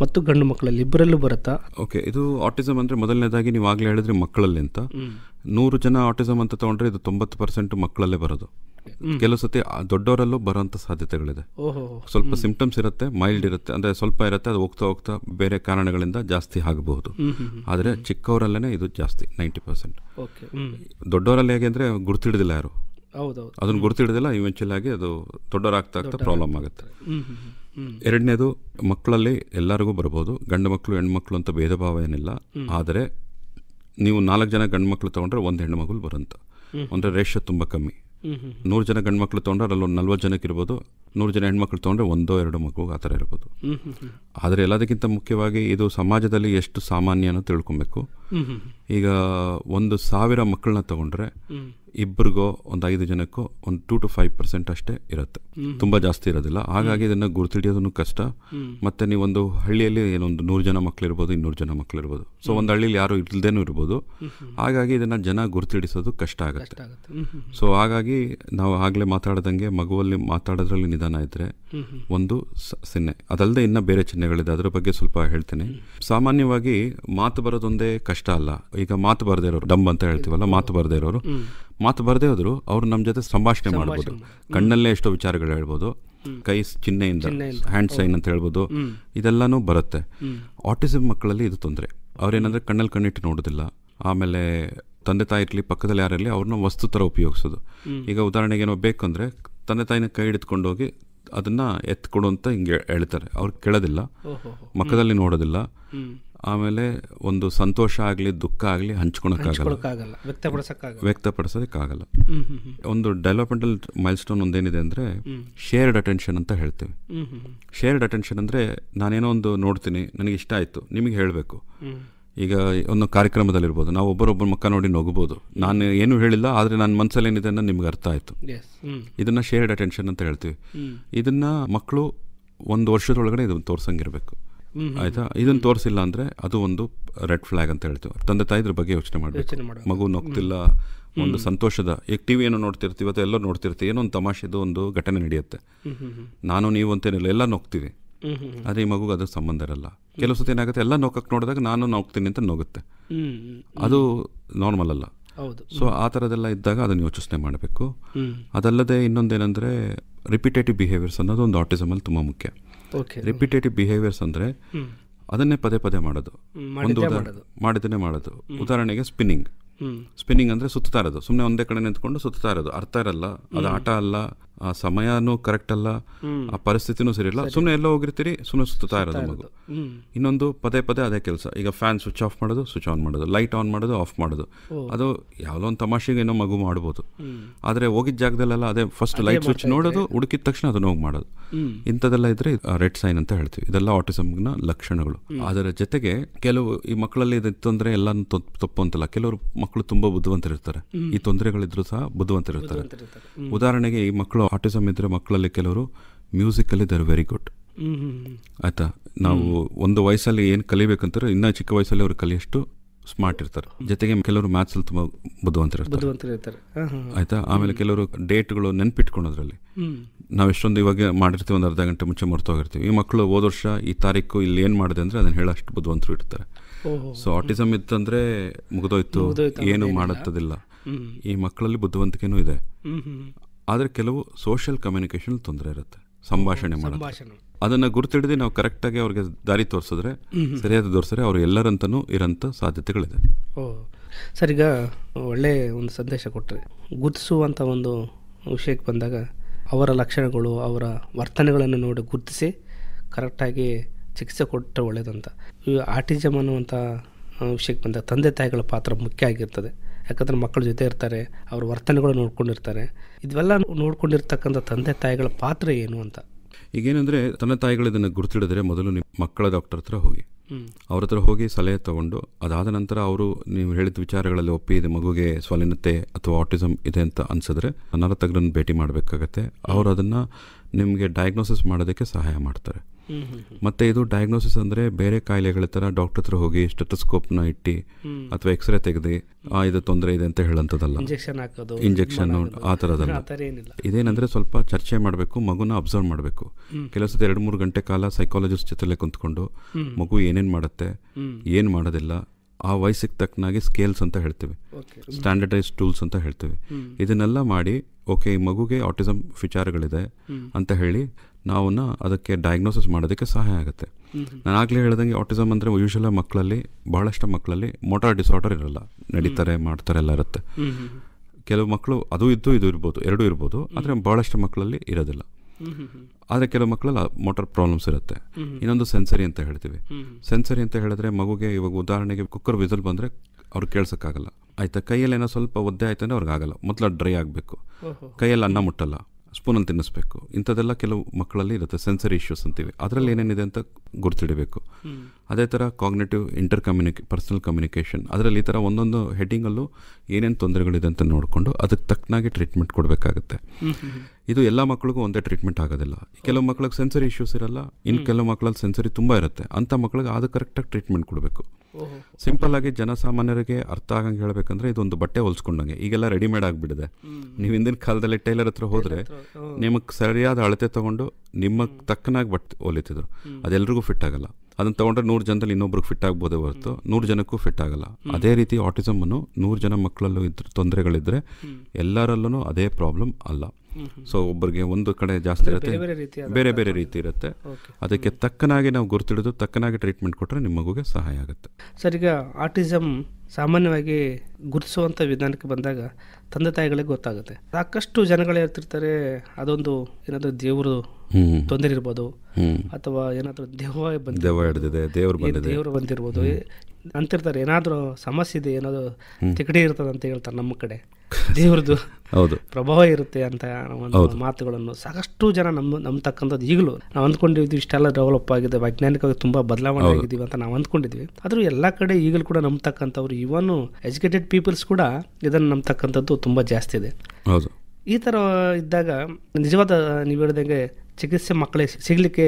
ಮತ್ತು ಗಂಡು ಮಕ್ಕಳಲ್ಲಿ ಇಬ್ಬರಲ್ಲೂ ಬರುತ್ತಾ ಓಕೆ ಇದು ಆಟಿಸಮ್ ಅಂದರೆ ಮೊದಲನೇದಾಗಿ ನೀವು ಆಗಲೇ ಹೇಳಿದ್ರೆ ಮಕ್ಕಳಲ್ಲಿ ಅಂತ ನೂರು ಜನ ಆಟಿಸಮ್ ಅಂತ ತಗೊಂಡ್ರೆ ಇದು ತೊಂಬತ್ತು ಪರ್ಸೆಂಟ್ ಮಕ್ಕಳಲ್ಲೇ ಬರೋದು ಕೆಲವು ಸತಿ ದೊಡ್ಡವರಲ್ಲೂ ಬರೋಂತ ಸಾಧ್ಯತೆಗಳಿದೆ ಸ್ವಲ್ಪ ಸಿಂಪ್ಟಮ್ಸ್ ಇರುತ್ತೆ ಮೈಲ್ಡ್ ಇರುತ್ತೆ ಅಂದರೆ ಸ್ವಲ್ಪ ಇರುತ್ತೆ ಅದು ಹೋಗ್ತಾ ಹೋಗ್ತಾ ಬೇರೆ ಕಾರಣಗಳಿಂದ ಜಾಸ್ತಿ ಆಗಬಹುದು ಆದರೆ ಚಿಕ್ಕವರಲ್ಲೇ ಇದು ಜಾಸ್ತಿ ನೈಂಟಿ ಪರ್ಸೆಂಟ್ ದೊಡ್ಡವರಲ್ಲಿ ಹೇಗೆ ಅಂದರೆ ಗುರುತಿಡಿದಿಲ್ಲ ಯಾರು ಹೌದೌದು ಅದನ್ನು ಗೊತ್ತಿಡೋದಿಲ್ಲ ಇವೆಂಚುಲಿ ಆಗಿ ಅದು ದೊಡ್ಡವರಾಗ್ತಾ ಆಗ್ತಾ ಪ್ರಾಬ್ಲಮ್ ಆಗುತ್ತೆ ಎರಡನೇದು ಮಕ್ಕಳಲ್ಲಿ ಎಲ್ಲರಿಗೂ ಬರ್ಬೋದು ಗಂಡು ಮಕ್ಕಳು ಹೆಣ್ಮಕ್ಳು ಅಂತ ಭೇದ ಭಾವ ಏನಿಲ್ಲ ಆದರೆ ನೀವು ನಾಲ್ಕು ಜನ ಗಂಡು ಮಕ್ಕಳು ತೊಗೊಂಡ್ರೆ ಒಂದು ಹೆಣ್ಣು ಮಗಳು ಬರುತ್ತೆ ಅಂದರೆ ರೇಷ ತುಂಬ ಕಮ್ಮಿ ನೂರು ಜನ ಗಂಡು ಮಕ್ಕಳು ತೊಗೊಂಡ್ರೆ ಅದ್ರಲ್ಲಿ ಒಂದು ನಲ್ವತ್ತು ಜನಕ್ಕೆ ಇರ್ಬೋದು ನೂರು ಜನ ಹೆಣ್ಮಕ್ಳು ತೊಗೊಂಡ್ರೆ ಒಂದೋ ಎರಡು ಮಗು ಆ ಥರ ಇರ್ಬೋದು ಆದರೆ ಎಲ್ಲದಕ್ಕಿಂತ ಮುಖ್ಯವಾಗಿ ಇದು ಸಮಾಜದಲ್ಲಿ ಎಷ್ಟು ಸಾಮಾನ್ಯ ಅನ್ನೋ ತಿಳ್ಕೊಬೇಕು ಈಗ ಒಂದು ಸಾವಿರ ಮಕ್ಕಳನ್ನ ತಗೊಂಡ್ರೆ ಇಬ್ಬರಿಗೋ ಒಂದು ಐದು ಜನಕ್ಕೋ ಒಂದು ಟು ಟು ಫೈವ್ ಪರ್ಸೆಂಟ್ ಅಷ್ಟೇ ಇರುತ್ತೆ ತುಂಬ ಜಾಸ್ತಿ ಇರೋದಿಲ್ಲ ಹಾಗಾಗಿ ಇದನ್ನು ಗುರುತಿಡಿಯೋದನ್ನು ಕಷ್ಟ ಮತ್ತೆ ನೀವೊಂದು ಹಳ್ಳಿಯಲ್ಲಿ ಏನೊಂದು ನೂರು ಜನ ಮಕ್ಕಳಿರ್ಬೋದು ಇನ್ನೂರು ಜನ ಮಕ್ಕಳಿರ್ಬೋದು ಸೊ ಒಂದು ಹಳ್ಳಿಲಿ ಯಾರು ಇಲ್ದೇನೂ ಇರ್ಬೋದು ಹಾಗಾಗಿ ಇದನ್ನು ಜನ ಗುರುತಿಡಿಸೋದು ಕಷ್ಟ ಆಗುತ್ತೆ ಸೊ ಹಾಗಾಗಿ ನಾವು ಆಗಲೇ ಮಾತಾಡ್ದಂಗೆ ಮಗುವಲ್ಲಿ ಮಾತಾಡೋದ್ರಲ್ಲಿ ನಿಧಾನ ವಿಧಾನ ಒಂದು ಚಿಹ್ನೆ ಅದಲ್ಲದೆ ಇನ್ನ ಬೇರೆ ಚಿಹ್ನೆಗಳಿದೆ ಅದರ ಬಗ್ಗೆ ಸ್ವಲ್ಪ ಹೇಳ್ತೇನೆ ಸಾಮಾನ್ಯವಾಗಿ ಮಾತು ಬರೋದೊಂದೇ ಕಷ್ಟ ಅಲ್ಲ ಈಗ ಮಾತು ಬರದೇ ಇರೋರು ಡಂಬ್ ಅಂತ ಹೇಳ್ತೀವಲ್ಲ ಮಾತು ಬರದೇ ಇರೋರು ಮಾತು ಬರದೇ ಹೋದ್ರು ಅವ್ರು ನಮ್ಮ ಜೊತೆ ಸಂಭಾಷಣೆ ಮಾಡ್ಬೋದು ಕಣ್ಣಲ್ಲೇ ಎಷ್ಟೋ ವಿಚಾರಗಳು ಹೇಳ್ಬೋದು ಕೈ ಚಿಹ್ನೆಯಿಂದ ಹ್ಯಾಂಡ್ ಸೈನ್ ಅಂತ ಹೇಳ್ಬೋದು ಇದೆಲ್ಲಾನು ಬರುತ್ತೆ ಆಟಿಸಮ್ ಮಕ್ಕಳಲ್ಲಿ ಇದು ತೊಂದರೆ ಅವ್ರೇನಂದ್ರೆ ಕಣ್ಣಲ್ಲಿ ಕಣ್ಣಿಟ್ಟು ನೋಡೋದಿಲ್ಲ ಆಮೇಲೆ ತಂದೆ ತಾಯಿ ಇರಲಿ ಪಕ್ಕದಲ್ಲಿ ಯಾರಲ್ಲಿ ಅವ್ರನ್ನ ವಸ್ತು ಥರ ಉಪಯೋಗಿಸೋದು ಈಗ ಉದಾಹರಣೆಗೆ ಏನೋ ಬೇಕಂದ್ರೆ ತಂದೆ ತಾಯಿನ ಕೈ ಹಿಡಿದುಕೊಂಡೋಗಿ ಅದನ್ನು ಅಂತ ಹಿಂಗೆ ಹೇಳ್ತಾರೆ ಅವ್ರು ಕೇಳೋದಿಲ್ಲ ಮಕ್ಕದಲ್ಲಿ ನೋಡೋದಿಲ್ಲ ಆಮೇಲೆ ಒಂದು ಸಂತೋಷ ಆಗಲಿ ದುಃಖ ಆಗಲಿ ಹಂಚ್ಕೊಳಕ್ಕಾಗಲ್ಲ ವ್ಯಕ್ತಪಡಿಸೋದಕ್ಕಾಗಲ್ಲ ಒಂದು ಡೆವಲಪ್ಮೆಂಟಲ್ ಮೈಲ್ ಸ್ಟೋನ್ ಒಂದೇನಿದೆ ಅಂದರೆ ಶೇರ್ಡ್ ಅಟೆನ್ಷನ್ ಅಂತ ಹೇಳ್ತೀವಿ ಶೇರ್ಡ್ ಅಟೆನ್ಷನ್ ಅಂದರೆ ನಾನೇನೋ ಒಂದು ನೋಡ್ತೀನಿ ನನಗೆ ಇಷ್ಟ ಆಯಿತು ನಿಮಗೆ ಹೇಳಬೇಕು ಈಗ ಒಂದು ಕಾರ್ಯಕ್ರಮದಲ್ಲಿರ್ಬೋದು ನಾವು ಒಬ್ಬರೊಬ್ಬರ ಮುಖ ನೋಡಿ ನಗುಬೋದು ನಾನು ಏನು ಹೇಳಿಲ್ಲ ಆದರೆ ನನ್ನ ಮನಸ್ಸಲ್ಲಿ ಏನಿದೆ ಅನ್ನೋ ನಿಮ್ಗೆ ಅರ್ಥ ಆಯಿತು ಇದನ್ನು ಶೇರ್ಡ್ ಅಟೆನ್ಷನ್ ಅಂತ ಹೇಳ್ತೀವಿ ಇದನ್ನು ಮಕ್ಕಳು ಒಂದು ವರ್ಷದೊಳಗಡೆ ಇದನ್ನು ತೋರ್ಸಂಗಿರಬೇಕು ಆಯ್ತಾ ಇದನ್ನು ತೋರಿಸಿಲ್ಲ ಅಂದರೆ ಅದು ಒಂದು ರೆಡ್ ಫ್ಲಾಗ್ ಅಂತ ಹೇಳ್ತೀವಿ ತಂದೆ ತಾಯಿದ್ರ ಬಗ್ಗೆ ಯೋಚನೆ ಮಾಡಬೇಕು ಮಗು ನೋಗ್ತಿಲ್ಲ ಒಂದು ಸಂತೋಷದ ಈಗ ಟಿ ಏನೋ ನೋಡ್ತಿರ್ತೀವಿ ಅಥವಾ ಎಲ್ಲೋ ನೋಡ್ತಿರ್ತೀವಿ ಏನೋ ಒಂದು ತಮಾಷೆದು ಒಂದು ಘಟನೆ ನಡೆಯುತ್ತೆ ನಾನು ನೀವು ಅಂತೇನಿಲ್ಲ ಎಲ್ಲ ನೋಗ್ತೀವಿ ಅದೇ ಈ ಮಗುಗೆ ಅದಕ್ಕೆ ಸಂಬಂಧ ಇರಲ್ಲ ಕೆಲವು ಸತಿ ಏನಾಗುತ್ತೆ ಎಲ್ಲ ನೋಕಕ್ಕೆ ನೋಡಿದಾಗ ನಾನು ನೋಗ್ತೀನಿ ಅಂತ ನೋಗುತ್ತೆ ಅದು ನಾರ್ಮಲ್ ಅಲ್ಲ ಸೊ ಆ ಥರದೆಲ್ಲ ಇದ್ದಾಗ ಅದನ್ನು ಯೋಚನೆ ಮಾಡಬೇಕು ಅದಲ್ಲದೆ ಇನ್ನೊಂದೇನೆಂದರೆ ರಿಪಿಟೇಟಿವ್ ಬಿಹೇವಿಯರ್ಸ್ ಅನ್ನೋದು ಒಂದು ಅಲ್ಲಿ ತುಂಬ ಮುಖ್ಯ ರಿಪಿಟೇಟಿವ್ ಬಿಹೇವಿಯರ್ಸ್ ಅಂದರೆ ಅದನ್ನೇ ಪದೇ ಪದೇ ಮಾಡೋದು ಒಂದು ಮಾಡೋದು ಉದಾಹರಣೆಗೆ ಸ್ಪಿನ್ನಿಂಗ್ ಸ್ಪಿನ್ನಿಂಗ್ ಅಂದರೆ ಸುತ್ತಾ ಇರೋದು ಸುಮ್ಮನೆ ಒಂದೇ ಕಡೆ ನಿಂತ್ಕೊಂಡು ಸುತ್ತಾ ಇರೋದು ಅರ್ಥ ಇರಲ್ಲ ಅದು ಆಟ ಅಲ್ಲ ಆ ಸಮಯನೂ ಕರೆಕ್ಟ್ ಅಲ್ಲ ಆ ಪರಿಸ್ಥಿತಿನೂ ಸರಿ ಇಲ್ಲ ಸುಮ್ಮನೆ ಎಲ್ಲ ಹೋಗಿರ್ತೀರಿ ಸುಮ್ಮನೆ ಸುತ್ತಾ ಇರೋದು ಮಗು ಇನ್ನೊಂದು ಪದೇ ಪದೇ ಅದೇ ಕೆಲಸ ಈಗ ಫ್ಯಾನ್ ಸ್ವಿಚ್ ಆಫ್ ಮಾಡೋದು ಸ್ವಿಚ್ ಆನ್ ಮಾಡೋದು ಲೈಟ್ ಆನ್ ಮಾಡೋದು ಆಫ್ ಮಾಡೋದು ಅದು ಯಾವುದೋ ಒಂದು ತಮಾಷೆಗೆ ಏನೋ ಮಗು ಮಾಡ್ಬೋದು ಆದರೆ ಹೋಗಿದ್ದ ಜಾಗದಲ್ಲೆಲ್ಲ ಅದೇ ಫಸ್ಟ್ ಲೈಟ್ ಸ್ವಿಚ್ ನೋಡೋದು ಹುಡುಕಿದ ತಕ್ಷಣ ಅದನ್ನು ಹೋಗಿ ಮಾಡೋದು ಇಂಥದೆಲ್ಲ ಇದ್ರೆ ರೆಡ್ ಸೈನ್ ಅಂತ ಹೇಳ್ತೀವಿ ಇದೆಲ್ಲ ಆಟಿಸಮ್ನ ಲಕ್ಷಣಗಳು ಅದರ ಜೊತೆಗೆ ಕೆಲವು ಈ ಮಕ್ಕಳಲ್ಲಿ ಇದು ತೊಂದರೆ ಎಲ್ಲ ತಪ್ಪು ಅಂತಲ್ಲ ಕೆಲವರು ಮಕ್ಕಳು ತುಂಬಾ ಬುದ್ಧಿವಂತರಿರ್ತಾರೆ ಈ ತೊಂದರೆಗಳಿದ್ರು ಸಹ ಬುದ್ಧಿವಂತರಿರ್ತಾರೆ ಉದಾಹರಣೆಗೆ ಈ ಮಕ್ಕಳು ಆಟಿಸಮ್ ಇದ್ರೆ ಮಕ್ಕಳಲ್ಲಿ ಕೆಲವರು ಮ್ಯೂಸಿಕಲ್ಲಿ ದೇ ವೆರಿ ಗುಡ್ ಆಯ್ತಾ ನಾವು ಒಂದು ವಯಸ್ಸಲ್ಲಿ ಏನು ಕಲಿಬೇಕಂತಾರೆ ಇನ್ನೂ ಚಿಕ್ಕ ವಯಸ್ಸಲ್ಲಿ ಅವರು ಕಲಿಯಷ್ಟು ಸ್ಮಾರ್ಟ್ ಇರ್ತಾರೆ ಜೊತೆಗೆ ಕೆಲವರು ಮ್ಯಾಥ್ಸಲ್ಲಿ ತುಂಬ ಬುದ್ಧಿವಂತರಿರ್ತಾರೆ ಆಯ್ತಾ ಆಮೇಲೆ ಕೆಲವರು ಡೇಟ್ಗಳು ನೆನ್ಪಿಟ್ಕೊಳೋದ್ರಲ್ಲಿ ನಾವು ಎಷ್ಟೊಂದು ಇವಾಗ ಮಾಡಿರ್ತೀವಿ ಒಂದು ಅರ್ಧ ಗಂಟೆ ಮುಂಚೆ ಹೋಗಿರ್ತೀವಿ ಈ ಮಕ್ಕಳು ಹೋದ ವರ್ಷ ಈ ತಾರೀಕು ಇಲ್ಲಿ ಏನು ಮಾಡಿದೆ ಅಂದರೆ ಅದನ್ನು ಹೇಳೋಷ್ಟು ಬುದ್ಧಿವಂತರು ಇರ್ತಾರೆ ಸೊ ಆಟಿಸಮ್ ಇತ್ತಂದ್ರೆ ಮುಗಿದೋಯ್ತು ಏನು ಮಾಡುತ್ತದಿಲ್ಲ ಈ ಮಕ್ಕಳಲ್ಲಿ ಬುದ್ಧಿವಂತಿಕೆನೂ ಇದೆ ಆದರೆ ಕೆಲವು ಸೋಷಿಯಲ್ ಕಮ್ಯುನಿಕೇಷನ್ ತೊಂದರೆ ಇರುತ್ತೆ ಸಂಭಾಷಣೆ ಮಾಡೋದು ಅದನ್ನು ಗುರುತಿಡಿದು ನಾವು ಕರೆಕ್ಟಾಗಿ ಅವ್ರಿಗೆ ದಾರಿ ತೋರಿಸಿದ್ರೆ ಸರಿಯಾದ ತೋರಿಸಿದ್ರೆ ಅವರು ಎಲ್ಲರಂತನೂ ಇರೋಂಥ ಸಾಧ್ಯತೆಗಳಿದೆ ಓ ಸರ್ ಈಗ ಒಳ್ಳೆ ಒಂದು ಸಂದೇಶ ಕೊಟ್ಟರೆ ಗುರುತಿಸುವಂಥ ಒಂದು ವಿಷಯಕ್ಕೆ ಬಂದಾಗ ಅವರ ಲಕ್ಷಣಗಳು ಅವರ ವರ್ತನೆಗಳನ್ನು ನೋಡಿ ಗುರುತಿಸಿ ಕರೆಕ್ಟಾಗಿ ಚಿಕಿತ್ಸೆ ಕೊಟ್ಟರೆ ಒಳ್ಳೆಯದಂತ ಆಟಿಸಮ್ ಅನ್ನುವಂಥ ವಿಷಯಕ್ಕೆ ಬಂದಾಗ ತಂದೆ ತಾಯಿಗಳ ಪಾತ್ರ ಮುಖ್ಯ ಆಗಿರ್ತದೆ ಯಾಕಂದ್ರೆ ಮಕ್ಕಳ ಜೊತೆ ಇರ್ತಾರೆ ಅವ್ರ ವರ್ತನೆಗಳು ನೋಡ್ಕೊಂಡಿರ್ತಾರೆ ಇದೆಲ್ಲ ನೋಡ್ಕೊಂಡಿರ್ತಕ್ಕಂಥ ತಂದೆ ತಾಯಿಗಳ ಪಾತ್ರ ಏನು ಅಂತ ಈಗೇನೆಂದರೆ ತಂದೆ ತಾಯಿಗಳು ಇದನ್ನು ಗುರುತಿಡಿದ್ರೆ ಮೊದಲು ನಿಮ್ಮ ಮಕ್ಕಳ ಡಾಕ್ಟರ್ ಹತ್ರ ಹೋಗಿ ಅವ್ರ ಹತ್ರ ಹೋಗಿ ಸಲಹೆ ತೊಗೊಂಡು ಅದಾದ ನಂತರ ಅವರು ನೀವು ಹೇಳಿದ ವಿಚಾರಗಳಲ್ಲಿ ಒಪ್ಪಿ ಇದೆ ಮಗುಗೆ ಸ್ವಲೀನತೆ ಅಥವಾ ಆಟಿಸಮ್ ಇದೆ ಅಂತ ಅನ್ಸಿದ್ರೆ ನನ್ನ ಭೇಟಿ ಮಾಡಬೇಕಾಗತ್ತೆ ಅವರು ಅದನ್ನು ನಿಮಗೆ ಡಯಾಗ್ನೋಸಿಸ್ ಮಾಡೋದಕ್ಕೆ ಸಹಾಯ ಮಾಡ್ತಾರೆ ಮತ್ತೆ ಇದು ಡಯಾಗ್ನೋಸಿಸ್ ಅಂದ್ರೆ ಬೇರೆ ಕಾಯಿಲೆಗಳ ತರ ಡಾಕ್ಟರ್ ಹತ್ರ ಹೋಗಿ ನ ಇಟ್ಟಿ ಅಥವಾ ಎಕ್ಸ್ರೇ ತೆಗೆದು ಆ ಇದು ತೊಂದರೆ ಇದೆ ಅಂತ ಹೇಳೋಂಥದ್ದಲ್ಲ ಇಂಜೆಕ್ಷನ್ ಹಾಕೋದು ಇಂಜೆಕ್ಷನ್ ಆ ತರದಲ್ಲ ಇದೇನಂದ್ರೆ ಸ್ವಲ್ಪ ಚರ್ಚೆ ಮಾಡಬೇಕು ಮಗುನ ಅಬ್ಸರ್ವ್ ಮಾಡಬೇಕು ಕೆಲವು ಸತಿ ಎರಡು ಮೂರು ಗಂಟೆ ಕಾಲ ಸೈಕಾಲಜಿಸ್ಟ್ ಜೊತೆಲೆ ಕುಂತ್ಕೊಂಡು ಮಗು ಏನೇನ್ ಮಾಡುತ್ತೆ ಏನು ಮಾಡೋದಿಲ್ಲ ಆ ವಯಸ್ಸಿಗೆ ತಕ್ಕನಾಗಿ ಸ್ಕೇಲ್ಸ್ ಅಂತ ಹೇಳ್ತೀವಿ ಸ್ಟ್ಯಾಂಡರ್ಡೈಸ್ ಟೂಲ್ಸ್ ಅಂತ ಹೇಳ್ತೀವಿ ಇದನ್ನೆಲ್ಲ ಮಾಡಿ ಓಕೆ ಈ ಮಗುಗೆ ಆಟಿಸಮ್ ವಿಚಾರಗಳಿದೆ ಅಂತ ಹೇಳಿ ನಾವನ್ನು ಅದಕ್ಕೆ ಡಯಾಗ್ನೋಸಿಸ್ ಮಾಡೋದಕ್ಕೆ ಸಹಾಯ ಆಗುತ್ತೆ ನಾನು ಆಗಲೇ ಹೇಳ್ದಂಗೆ ಆಟಿಸಮ್ ಅಂದರೆ ಯೂಶಲ ಮಕ್ಕಳಲ್ಲಿ ಬಹಳಷ್ಟು ಮಕ್ಕಳಲ್ಲಿ ಮೋಟಾರ್ ಡಿಸಾರ್ಡರ್ ಇರಲ್ಲ ನಡೀತಾರೆ ಮಾಡ್ತಾರೆ ಎಲ್ಲ ಇರುತ್ತೆ ಕೆಲವು ಮಕ್ಕಳು ಅದು ಇದ್ದು ಇದು ಇರ್ಬೋದು ಎರಡೂ ಇರ್ಬೋದು ಆದರೆ ಭಾಳಷ್ಟು ಮಕ್ಕಳಲ್ಲಿ ಇರೋದಿಲ್ಲ ಆದರೆ ಕೆಲವು ಮಕ್ಕಳಲ್ಲಿ ಮೋಟಾರ್ ಪ್ರಾಬ್ಲಮ್ಸ್ ಇರುತ್ತೆ ಇನ್ನೊಂದು ಸೆನ್ಸರಿ ಅಂತ ಹೇಳ್ತೀವಿ ಸೆನ್ಸರಿ ಅಂತ ಹೇಳಿದ್ರೆ ಮಗುಗೆ ಇವಾಗ ಉದಾಹರಣೆಗೆ ಕುಕ್ಕರ್ ವಿಸಲ್ ಬಂದರೆ ಅವ್ರು ಕೇಳ್ಸೋಕ್ಕಾಗಲ್ಲ ಆಯಿತಾ ಕೈಯಲ್ಲಿ ಏನೋ ಸ್ವಲ್ಪ ಒದ್ದೆ ಆಯ್ತಂದ್ರೆ ಅಂದರೆ ಅವ್ರಿಗೆ ಆಗಲ್ಲ ಮೊದಲು ಡ್ರೈ ಆಗಬೇಕು ಕೈಯಲ್ಲಿ ಅನ್ನ ಮುಟ್ಟಲ್ಲ ಸ್ಪೂನಲ್ಲಿ ತಿನ್ನಿಸ್ಬೇಕು ಇಂಥದ್ದೆಲ್ಲ ಕೆಲವು ಮಕ್ಕಳಲ್ಲಿ ಇರುತ್ತೆ ಸೆನ್ಸರಿ ಇಶ್ಯೂಸ್ ಅಂತೀವಿ ಅದರಲ್ಲಿ ಏನೇನಿದೆ ಅಂತ ಗುರ್ತಿಡಬೇಕು ಅದೇ ಥರ ಕಾಗ್ನೇಟಿವ್ ಇಂಟರ್ ಕಮ್ಯುನಿಕೆ ಪರ್ಸ್ನಲ್ ಕಮ್ಯುನಿಕೇಷನ್ ಅದರಲ್ಲಿ ಈ ಥರ ಒಂದೊಂದು ಹೆಡ್ಡಿಂಗಲ್ಲೂ ಏನೇನು ತೊಂದರೆಗಳಿದೆ ಅಂತ ನೋಡಿಕೊಂಡು ಅದಕ್ಕೆ ತಕ್ಕನಾಗಿ ಟ್ರೀಟ್ಮೆಂಟ್ ಕೊಡಬೇಕಾಗುತ್ತೆ ಇದು ಎಲ್ಲ ಮಕ್ಕಳಿಗೂ ಒಂದೇ ಟ್ರೀಟ್ಮೆಂಟ್ ಆಗೋದಿಲ್ಲ ಕೆಲವು ಮಕ್ಕಳಿಗೆ ಸೆನ್ಸರಿ ಇಶ್ಯೂಸ್ ಇರಲ್ಲ ಇನ್ನು ಕೆಲವು ಮಕ್ಕಳಲ್ಲಿ ಸೆನ್ಸರಿ ತುಂಬ ಇರುತ್ತೆ ಅಂಥ ಮಕ್ಳಿಗೆ ಅದು ಕರೆಕ್ಟಾಗಿ ಟ್ರೀಟ್ಮೆಂಟ್ ಕೊಡಬೇಕು ಸಿಂಪಲ್ ಆಗಿ ಜನಸಾಮಾನ್ಯರಿಗೆ ಅರ್ಥ ಆಗಂಗೆ ಹೇಳಬೇಕಂದ್ರೆ ಇದೊಂದು ಬಟ್ಟೆ ಹೊಲ್ಸ್ಕೊಂಡಂಗೆ ಈಗೆಲ್ಲ ರೆಡಿಮೇಡ್ ಆಗಿಬಿಡಿದೆ ನೀವು ಹಿಂದಿನ ಕಾಲದಲ್ಲಿ ಟೈಲರ್ ಹತ್ರ ಹೋದರೆ ನಿಮಗೆ ಸರಿಯಾದ ಅಳತೆ ತೊಗೊಂಡು ನಿಮಗೆ ತಕ್ಕನಾಗಿ ಬಟ್ಟೆ ಹೊಲಿತಿದ್ರು ಅದೆಲ್ಲರಿಗೂ ಫಿಟ್ ಆಗಲ್ಲ ಅದನ್ನು ತೊಗೊಂಡ್ರೆ ನೂರು ಜನದಲ್ಲಿ ಇನ್ನೊಬ್ರಿಗೆ ಫಿಟ್ ಆಗ್ಬೋದೇ ಹೊರತು ನೂರು ಜನಕ್ಕೂ ಫಿಟ್ ಆಗಲ್ಲ ಅದೇ ರೀತಿ ಆಟಿಸಮನ್ನು ನೂರು ಜನ ಮಕ್ಕಳಲ್ಲೂ ಇದ್ದರೆ ತೊಂದರೆಗಳಿದ್ರೆ ಎಲ್ಲರಲ್ಲೂ ಅದೇ ಪ್ರಾಬ್ಲಮ್ ಅಲ್ಲ ಸೊ ಒಬ್ಬರಿಗೆ ಒಂದು ಕಡೆ ಜಾಸ್ತಿ ಇರುತ್ತೆ ಬೇರೆ ಬೇರೆ ರೀತಿ ಇರುತ್ತೆ ಅದಕ್ಕೆ ತಕ್ಕನಾಗಿ ನಾವು ಗುರುತಿಡಿದು ತಕ್ಕನಾಗಿ ಟ್ರೀಟ್ಮೆಂಟ್ ಕೊಟ್ಟರೆ ನಿಮ್ಮ ಸಹಾಯ ಆಗುತ್ತೆ ಸರ್ ಈಗ ಆರ್ಟಿಸಮ್ ಸಾಮಾನ್ಯವಾಗಿ ಗುರುತಿಸುವಂಥ ವಿಧಾನಕ್ಕೆ ಬಂದಾಗ ತಂದೆ ತಾಯಿಗಳಿಗೆ ಗೊತ್ತಾಗುತ್ತೆ ಸಾಕಷ್ಟು ಜನಗಳು ಹೇಳ್ತಿರ್ತಾರೆ ಅದೊಂದು ಏನಾದರೂ ದೇವರು ತೊಂದರೆ ಇರ್ಬೋದು ಅಥವಾ ಏನಾದರೂ ದೆವ್ವ ಬಂದಿದೆ ದೇವರು ಬಂದಿರ್ಬೋದು ಅಂತಿರ್ತಾರೆ ಏನಾದರೂ ಸಮಸ್ಯೆ ಇದೆ ಏನಾದರೂ ತಿಕಡಿ ಇರ್ತದೆ ಅಂತ ಹೇಳ್ತಾರೆ ನಮ್ಮ ಕಡೆ ದೇವ್ರದ್ದು ಹೌದು ಪ್ರಭಾವ ಇರುತ್ತೆ ಅಂತ ಒಂದು ಮಾತುಗಳನ್ನು ಸಾಕಷ್ಟು ಜನ ನಮ್ಮ ನಂಬತಕ್ಕಂಥದ್ದು ಈಗಲೂ ನಾವು ಅಂದ್ಕೊಂಡಿದ್ವಿ ಇಷ್ಟೆಲ್ಲ ಡೆವಲಪ್ ಆಗಿದೆ ವೈಜ್ಞಾನಿಕವಾಗಿ ತುಂಬ ಬದಲಾವಣೆ ಆಗಿದ್ದೀವಿ ಅಂತ ನಾವು ಅಂದ್ಕೊಂಡಿದ್ವಿ ಆದರೂ ಎಲ್ಲ ಕಡೆ ಈಗಲೂ ಕೂಡ ನಂಬತಕ್ಕಂಥವ್ರು ಇವನು ಎಜುಕೇಟೆಡ್ ಪೀಪಲ್ಸ್ ಕೂಡ ಇದನ್ನು ನಂಬ್ತಕ್ಕಂಥದ್ದು ತುಂಬ ಜಾಸ್ತಿ ಇದೆ ಹೌದು ಈ ಥರ ಇದ್ದಾಗ ನಿಜವಾದ ನೀವು ಹೇಳಿದಂಗೆ ಚಿಕಿತ್ಸೆ ಮಕ್ಕಳಿಗೆ ಸಿಗಲಿಕ್ಕೆ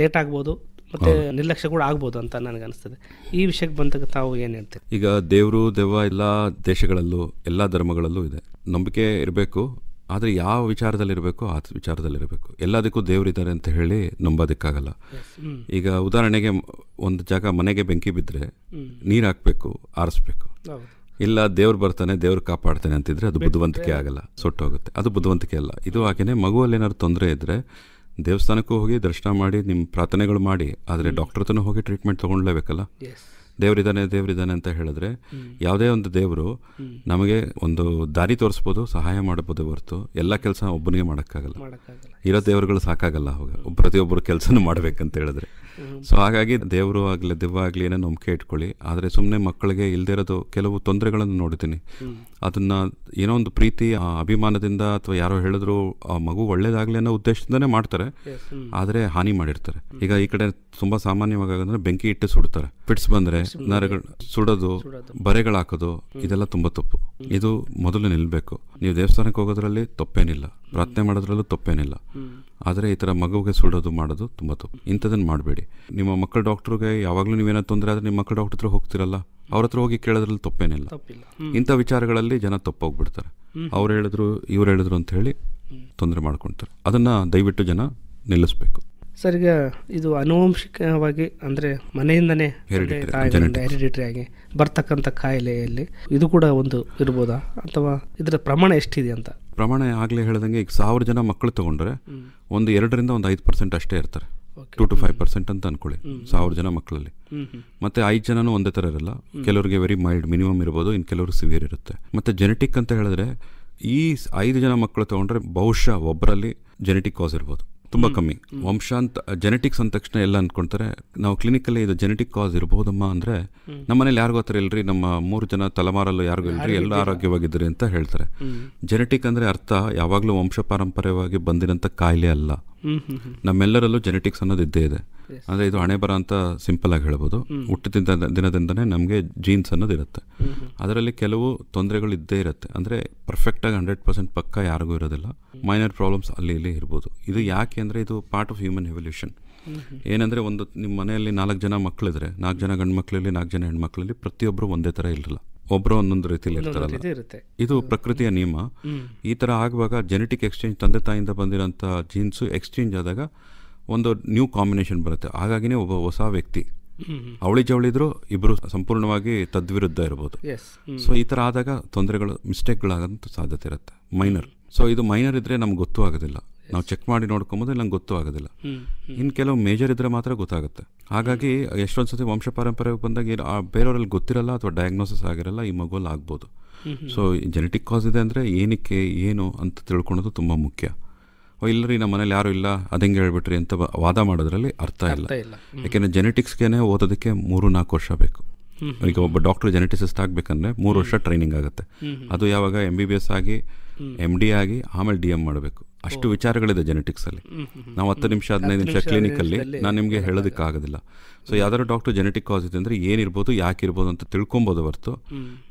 ಲೇಟ್ ಆಗ್ಬೋದು ಮತ್ತೆ ನಿರ್ಲಕ್ಷ್ಯ ಕೂಡ ಆಗ್ಬೋದು ಅಂತ ನನಗೆ ಅನಿಸ್ತದೆ ಈ ವಿಷಯಕ್ಕೆ ಬಂದಾಗ ತಾವು ಏನು ಹೇಳ್ತೀರಿ ಈಗ ದೇವರು ದೆವ್ವ ಎಲ್ಲ ದೇಶಗಳಲ್ಲೂ ಎಲ್ಲ ಧರ್ಮಗಳಲ್ಲೂ ಇದೆ ನಂಬಿಕೆ ಇರಬೇಕು ಆದರೆ ಯಾವ ವಿಚಾರದಲ್ಲಿರಬೇಕು ಆ ವಿಚಾರದಲ್ಲಿರಬೇಕು ಎಲ್ಲದಕ್ಕೂ ಇದ್ದಾರೆ ಅಂತ ಹೇಳಿ ನಂಬೋದಕ್ಕಾಗಲ್ಲ ಈಗ ಉದಾಹರಣೆಗೆ ಒಂದು ಜಾಗ ಮನೆಗೆ ಬೆಂಕಿ ಬಿದ್ದರೆ ನೀರು ಹಾಕಬೇಕು ಆರಿಸ್ಬೇಕು ಇಲ್ಲ ದೇವ್ರು ಬರ್ತಾನೆ ದೇವ್ರು ಕಾಪಾಡ್ತಾನೆ ಅಂತಿದ್ರೆ ಅದು ಬುದ್ಧಿವಂತಿಕೆ ಆಗಲ್ಲ ಸೊಟ್ಟು ಹೋಗುತ್ತೆ ಅದು ಬುದ್ಧಿವಂತಿಕೆ ಅಲ್ಲ ಇದು ಹಾಗೆಯೇ ಮಗುವಲ್ಲಿ ಏನಾದ್ರು ತೊಂದರೆ ಇದ್ದರೆ ದೇವಸ್ಥಾನಕ್ಕೂ ಹೋಗಿ ದರ್ಶನ ಮಾಡಿ ನಿಮ್ಮ ಪ್ರಾರ್ಥನೆಗಳು ಮಾಡಿ ಆದರೆ ಡಾಕ್ಟ್ರ್ ಹತ್ರ ಹೋಗಿ ಟ್ರೀಟ್ಮೆಂಟ್ ತೊಗೊಳ್ಲೇಬೇಕಲ್ಲ ದೇವರಿದ್ದಾನೆ ದೇವರಿದ್ದಾನೆ ಅಂತ ಹೇಳಿದ್ರೆ ಯಾವುದೇ ಒಂದು ದೇವರು ನಮಗೆ ಒಂದು ದಾರಿ ತೋರಿಸ್ಬೋದು ಸಹಾಯ ಮಾಡ್ಬೋದು ಹೊರತು ಎಲ್ಲ ಕೆಲಸ ಒಬ್ಬನಿಗೆ ಮಾಡೋಕ್ಕಾಗಲ್ಲ ಇರೋ ದೇವರುಗಳು ಸಾಕಾಗಲ್ಲ ಅವಾಗ ಪ್ರತಿಯೊಬ್ಬರು ಕೆಲಸನೂ ಮಾಡಬೇಕಂತ ಹೇಳಿದ್ರೆ ಸೊ ಹಾಗಾಗಿ ದೇವರು ಆಗಲಿ ದಿವ್ವ ಆಗಲಿ ಏನೋ ನಂಬಿಕೆ ಇಟ್ಕೊಳ್ಳಿ ಆದರೆ ಸುಮ್ಮನೆ ಮಕ್ಕಳಿಗೆ ಇಲ್ಲದೇ ಇರೋದು ಕೆಲವು ತೊಂದರೆಗಳನ್ನು ನೋಡ್ತೀನಿ ಅದನ್ನು ಏನೋ ಒಂದು ಪ್ರೀತಿ ಅಭಿಮಾನದಿಂದ ಅಥವಾ ಯಾರೋ ಹೇಳಿದ್ರು ಆ ಮಗು ಒಳ್ಳೇದಾಗಲಿ ಅನ್ನೋ ಉದ್ದೇಶದಿಂದನೇ ಮಾಡ್ತಾರೆ ಆದರೆ ಹಾನಿ ಮಾಡಿರ್ತಾರೆ ಈಗ ಈ ಕಡೆ ತುಂಬ ಸಾಮಾನ್ಯವಾಗಂದ್ರೆ ಬೆಂಕಿ ಇಟ್ಟು ಸುಡ್ತಾರೆ ಫಿಟ್ಸ್ ಬಂದರೆ ನರಗಳು ಸುಡೋದು ಬರೆಗಳಾಕೋದು ಇದೆಲ್ಲ ತುಂಬಾ ತಪ್ಪು ಇದು ಮೊದಲು ನಿಲ್ಬೇಕು ನೀವು ದೇವಸ್ಥಾನಕ್ಕೆ ಹೋಗೋದ್ರಲ್ಲಿ ತಪ್ಪೇನಿಲ್ಲ ಪ್ರಾರ್ಥನೆ ಮಾಡೋದ್ರಲ್ಲೂ ತಪ್ಪೇನಿಲ್ಲ ಆದರೆ ಈ ಥರ ಮಗುವಿಗೆ ಸುಡೋದು ಮಾಡೋದು ತುಂಬ ತಪ್ಪು ಇಂಥದನ್ನು ಮಾಡಬೇಡಿ ನಿಮ್ಮ ಮಕ್ಕಳ ಡಾಕ್ಟರ್ಗೆ ಯಾವಾಗಲೂ ನೀವೇನೋ ತೊಂದರೆ ಆದರೆ ನಿಮ್ಮ ಮಕ್ಕಳ ಡಾಕ್ಟರ್ ಹತ್ರ ಹೋಗ್ತಿರಲ್ಲ ಅವ್ರ ಹತ್ರ ಹೋಗಿ ಕೇಳೋದ್ರಲ್ಲಿ ತಪ್ಪೇನಿಲ್ಲ ಇಂಥ ವಿಚಾರಗಳಲ್ಲಿ ಜನ ತಪ್ಪೋಗ್ಬಿಡ್ತಾರೆ ಅವ್ರು ಹೇಳಿದ್ರು ಇವ್ರು ಹೇಳಿದ್ರು ಅಂತ ಹೇಳಿ ತೊಂದರೆ ಮಾಡ್ಕೊಳ್ತಾರೆ ಅದನ್ನು ದಯವಿಟ್ಟು ಜನ ನಿಲ್ಲಿಸ್ಬೇಕು ಸರ್ ಈಗ ಇದು ಅನುವಂಶಿಕವಾಗಿ ಅಂದರೆ ಮನೆಯಿಂದನೇ ಹೆರಿಡಿಟರಿ ಆಗಿ ಬರ್ತಕ್ಕಂಥ ಕಾಯಿಲೆಯಲ್ಲಿ ಇದು ಕೂಡ ಒಂದು ಇರ್ಬೋದಾ ಅಥವಾ ಇದರ ಪ್ರಮಾಣ ಎಷ್ಟಿದೆ ಅಂತ ಪ್ರಮಾಣ ಆಗಲೇ ಹೇಳ್ದಂಗೆ ಈಗ ಸಾವಿರ ಜನ ಮಕ್ಕಳು ತಗೊಂಡ್ರೆ ಒಂದು ಎರಡರಿಂದ ಒಂದು ಐದು ಪರ್ಸೆಂಟ್ ಅಷ್ಟೇ ಇರ್ತಾರೆ ಟೂ ಟು ಫೈವ್ ಪರ್ಸೆಂಟ್ ಅಂತ ಅನ್ಕೊಳ್ಳಿ ಸಾವಿರ ಜನ ಮಕ್ಕಳಲ್ಲಿ ಮತ್ತೆ ಐದು ಜನನೂ ಒಂದೇ ಥರ ಇರಲ್ಲ ಕೆಲವರಿಗೆ ವೆರಿ ಮೈಲ್ಡ್ ಮಿನಿಮಮ್ ಇರ್ಬೋದು ಇನ್ನು ಕೆಲವರು ಸಿವಿಯರ್ ಇರುತ್ತೆ ಮತ್ತೆ ಜೆನೆಟಿಕ್ ಅಂತ ಹೇಳಿದ್ರೆ ಈ ಐದು ಜನ ಮಕ್ಕಳು ತಗೊಂಡ್ರೆ ಬಹುಶಃ ಒಬ್ಬರಲ್ಲಿ ಜೆನೆಟಿಕ್ ಕಾಸ್ ಇರ್ಬೋದು ತುಂಬ ಕಮ್ಮಿ ವಂಶ ಅಂತ ಜೆನೆಟಿಕ್ಸ್ ಅಂದ ತಕ್ಷಣ ಎಲ್ಲ ಅಂದ್ಕೊಳ್ತಾರೆ ನಾವು ಕ್ಲಿನಿಕಲ್ಲಿ ಇದು ಜೆನೆಟಿಕ್ ಕಾಸ್ ಇರ್ಬೋದಮ್ಮ ಅಂದರೆ ನಮ್ಮನೇಲಿ ಯಾರಿಗೂ ಆ ಥರ ನಮ್ಮ ಮೂರು ಜನ ತಲೆಮಾರಲ್ಲೂ ಯಾರಿಗೂ ಇಲ್ರಿ ಎಲ್ಲ ಆರೋಗ್ಯವಾಗಿದ್ದರಿ ಅಂತ ಹೇಳ್ತಾರೆ ಜೆನೆಟಿಕ್ ಅಂದರೆ ಅರ್ಥ ಯಾವಾಗಲೂ ವಂಶ ಪಾರಂಪರ್ಯವಾಗಿ ಬಂದಿರೋಂಥ ಕಾಯಿಲೆ ಅಲ್ಲ ನಮ್ಮೆಲ್ಲರಲ್ಲೂ ಜೆನೆಟಿಕ್ಸ್ ಅನ್ನೋದು ಇದ್ದೇ ಇದೆ ಅಂದರೆ ಇದು ಹಣೆ ಬರ ಅಂತ ಸಿಂಪಲ್ ಆಗಿ ಹೇಳ್ಬೋದು ಹುಟ್ಟಿದ ದಿನದಿಂದನೇ ನಮಗೆ ಜೀನ್ಸ್ ಅನ್ನೋದು ಇರುತ್ತೆ ಅದರಲ್ಲಿ ಕೆಲವು ತೊಂದರೆಗಳು ಇದ್ದೇ ಇರುತ್ತೆ ಅಂದರೆ ಪರ್ಫೆಕ್ಟಾಗಿ ಹಂಡ್ರೆಡ್ ಪರ್ಸೆಂಟ್ ಪಕ್ಕ ಯಾರಿಗೂ ಇರೋದಿಲ್ಲ ಮೈನರ್ ಪ್ರಾಬ್ಲಮ್ಸ್ ಅಲ್ಲಿ ಇಲ್ಲಿ ಇರ್ಬೋದು ಇದು ಯಾಕೆ ಅಂದರೆ ಇದು ಪಾರ್ಟ್ ಆಫ್ ಹ್ಯೂಮನ್ ಎವಲ್ಯೂಷನ್ ಏನಂದರೆ ಒಂದು ನಿಮ್ಮ ಮನೆಯಲ್ಲಿ ನಾಲ್ಕು ಜನ ಮಕ್ಕಳಿದ್ರೆ ನಾಲ್ಕು ಜನ ಗಂಡು ಮಕ್ಕಳಲ್ಲಿ ನಾಲ್ಕು ಜನ ಹೆಣ್ಮಕ್ಳಲ್ಲಿ ಪ್ರತಿಯೊಬ್ಬರು ಒಂದೇ ಥರ ಇರಲಿಲ್ಲ ಒಬ್ಬರು ಒಂದೊಂದು ರೀತಿಯಲ್ಲಿ ಇರ್ತಾರಲ್ಲ ಇದು ಪ್ರಕೃತಿಯ ನಿಯಮ ಈ ತರ ಆಗುವಾಗ ಜೆನೆಟಿಕ್ ಎಕ್ಸ್ಚೇಂಜ್ ತಂದೆ ತಾಯಿಂದ ಬಂದಿರೋಂಥ ಜೀನ್ಸ್ ಎಕ್ಸ್ಚೇಂಜ್ ಆದಾಗ ಒಂದು ನ್ಯೂ ಕಾಂಬಿನೇಷನ್ ಬರುತ್ತೆ ಹಾಗಾಗಿನೇ ಒಬ್ಬ ಹೊಸ ವ್ಯಕ್ತಿ ಅವಳಿ ಜವಳಿದ್ರು ಇಬ್ಬರು ಸಂಪೂರ್ಣವಾಗಿ ತದ್ವಿರುದ್ಧ ಇರಬಹುದು ಸೊ ಈ ತರ ಆದಾಗ ತೊಂದರೆಗಳು ಗಳಂತ ಸಾಧ್ಯತೆ ಇರುತ್ತೆ ಮೈನರ್ ಸೊ ಇದು ಮೈನರ್ ಇದ್ರೆ ನಮ್ಗೆ ಗೊತ್ತೂ ಆಗೋದಿಲ್ಲ ನಾವು ಚೆಕ್ ಮಾಡಿ ನೋಡ್ಕೊಂಬೋದು ನಂಗೆ ಗೊತ್ತೂ ಆಗೋದಿಲ್ಲ ಇನ್ನು ಕೆಲವು ಮೇಜರ್ ಇದ್ದರೆ ಮಾತ್ರ ಗೊತ್ತಾಗುತ್ತೆ ಹಾಗಾಗಿ ಎಷ್ಟೊಂದ್ಸತಿ ವಂಶ ಪಾರಂಪರ್ಯ ಬಂದಾಗ ಆ ಬೇರೆಯವರಲ್ಲಿ ಗೊತ್ತಿರಲ್ಲ ಅಥವಾ ಡಯಾಗ್ನೋಸಿಸ್ ಆಗಿರಲ್ಲ ಈ ಮಗುವಲ್ಲಿ ಆಗ್ಬೋದು ಸೊ ಜೆನೆಟಿಕ್ ಕಾಸ್ ಇದೆ ಅಂದರೆ ಏನಕ್ಕೆ ಏನು ಅಂತ ತಿಳ್ಕೊಳೋದು ತುಂಬ ಮುಖ್ಯ ಇಲ್ಲರಿ ನಮ್ಮ ಮನೇಲಿ ಯಾರು ಇಲ್ಲ ಅದಂಗೆ ಹೇಳ್ಬಿಟ್ರಿ ಅಂತ ವಾದ ಮಾಡೋದ್ರಲ್ಲಿ ಅರ್ಥ ಇಲ್ಲ ಯಾಕೆಂದರೆ ಜೆನೆಟಿಕ್ಸ್ಗೆ ಓದೋದಕ್ಕೆ ಮೂರು ನಾಲ್ಕು ವರ್ಷ ಬೇಕು ಈಗ ಒಬ್ಬ ಡಾಕ್ಟರ್ ಜೆನೆಟಿಸಿಸ್ಟ್ ಆಗಬೇಕಂದ್ರೆ ಮೂರು ವರ್ಷ ಟ್ರೈನಿಂಗ್ ಆಗುತ್ತೆ ಅದು ಯಾವಾಗ ಎಮ್ ಬಿ ಬಿ ಎಸ್ ಆಗಿ ಎಮ್ ಡಿ ಆಗಿ ಆಮೇಲೆ ಡಿ ಎಮ್ ಮಾಡಬೇಕು ಅಷ್ಟು ವಿಚಾರಗಳಿದೆ ಅಲ್ಲಿ ನಾವು ಹತ್ತು ನಿಮಿಷ ಹದಿನೈದು ನಿಮಿಷ ಕ್ಲಿನಿಕ್ ಅಲ್ಲಿ ನಾನು ನಿಮಗೆ ಆಗೋದಿಲ್ಲ ಸೊ ಯಾವ್ದಾದ್ರು ಡಾಕ್ಟರ್ ಜೆನೆಟಿಕ್ ಕಾಸ್ ಇದೆ ಅಂದರೆ ಏನಿರ್ಬೋದು ಇರ್ಬೋದು ಅಂತ ತಿಳ್ಕೊಬೋದು ಹೊರತು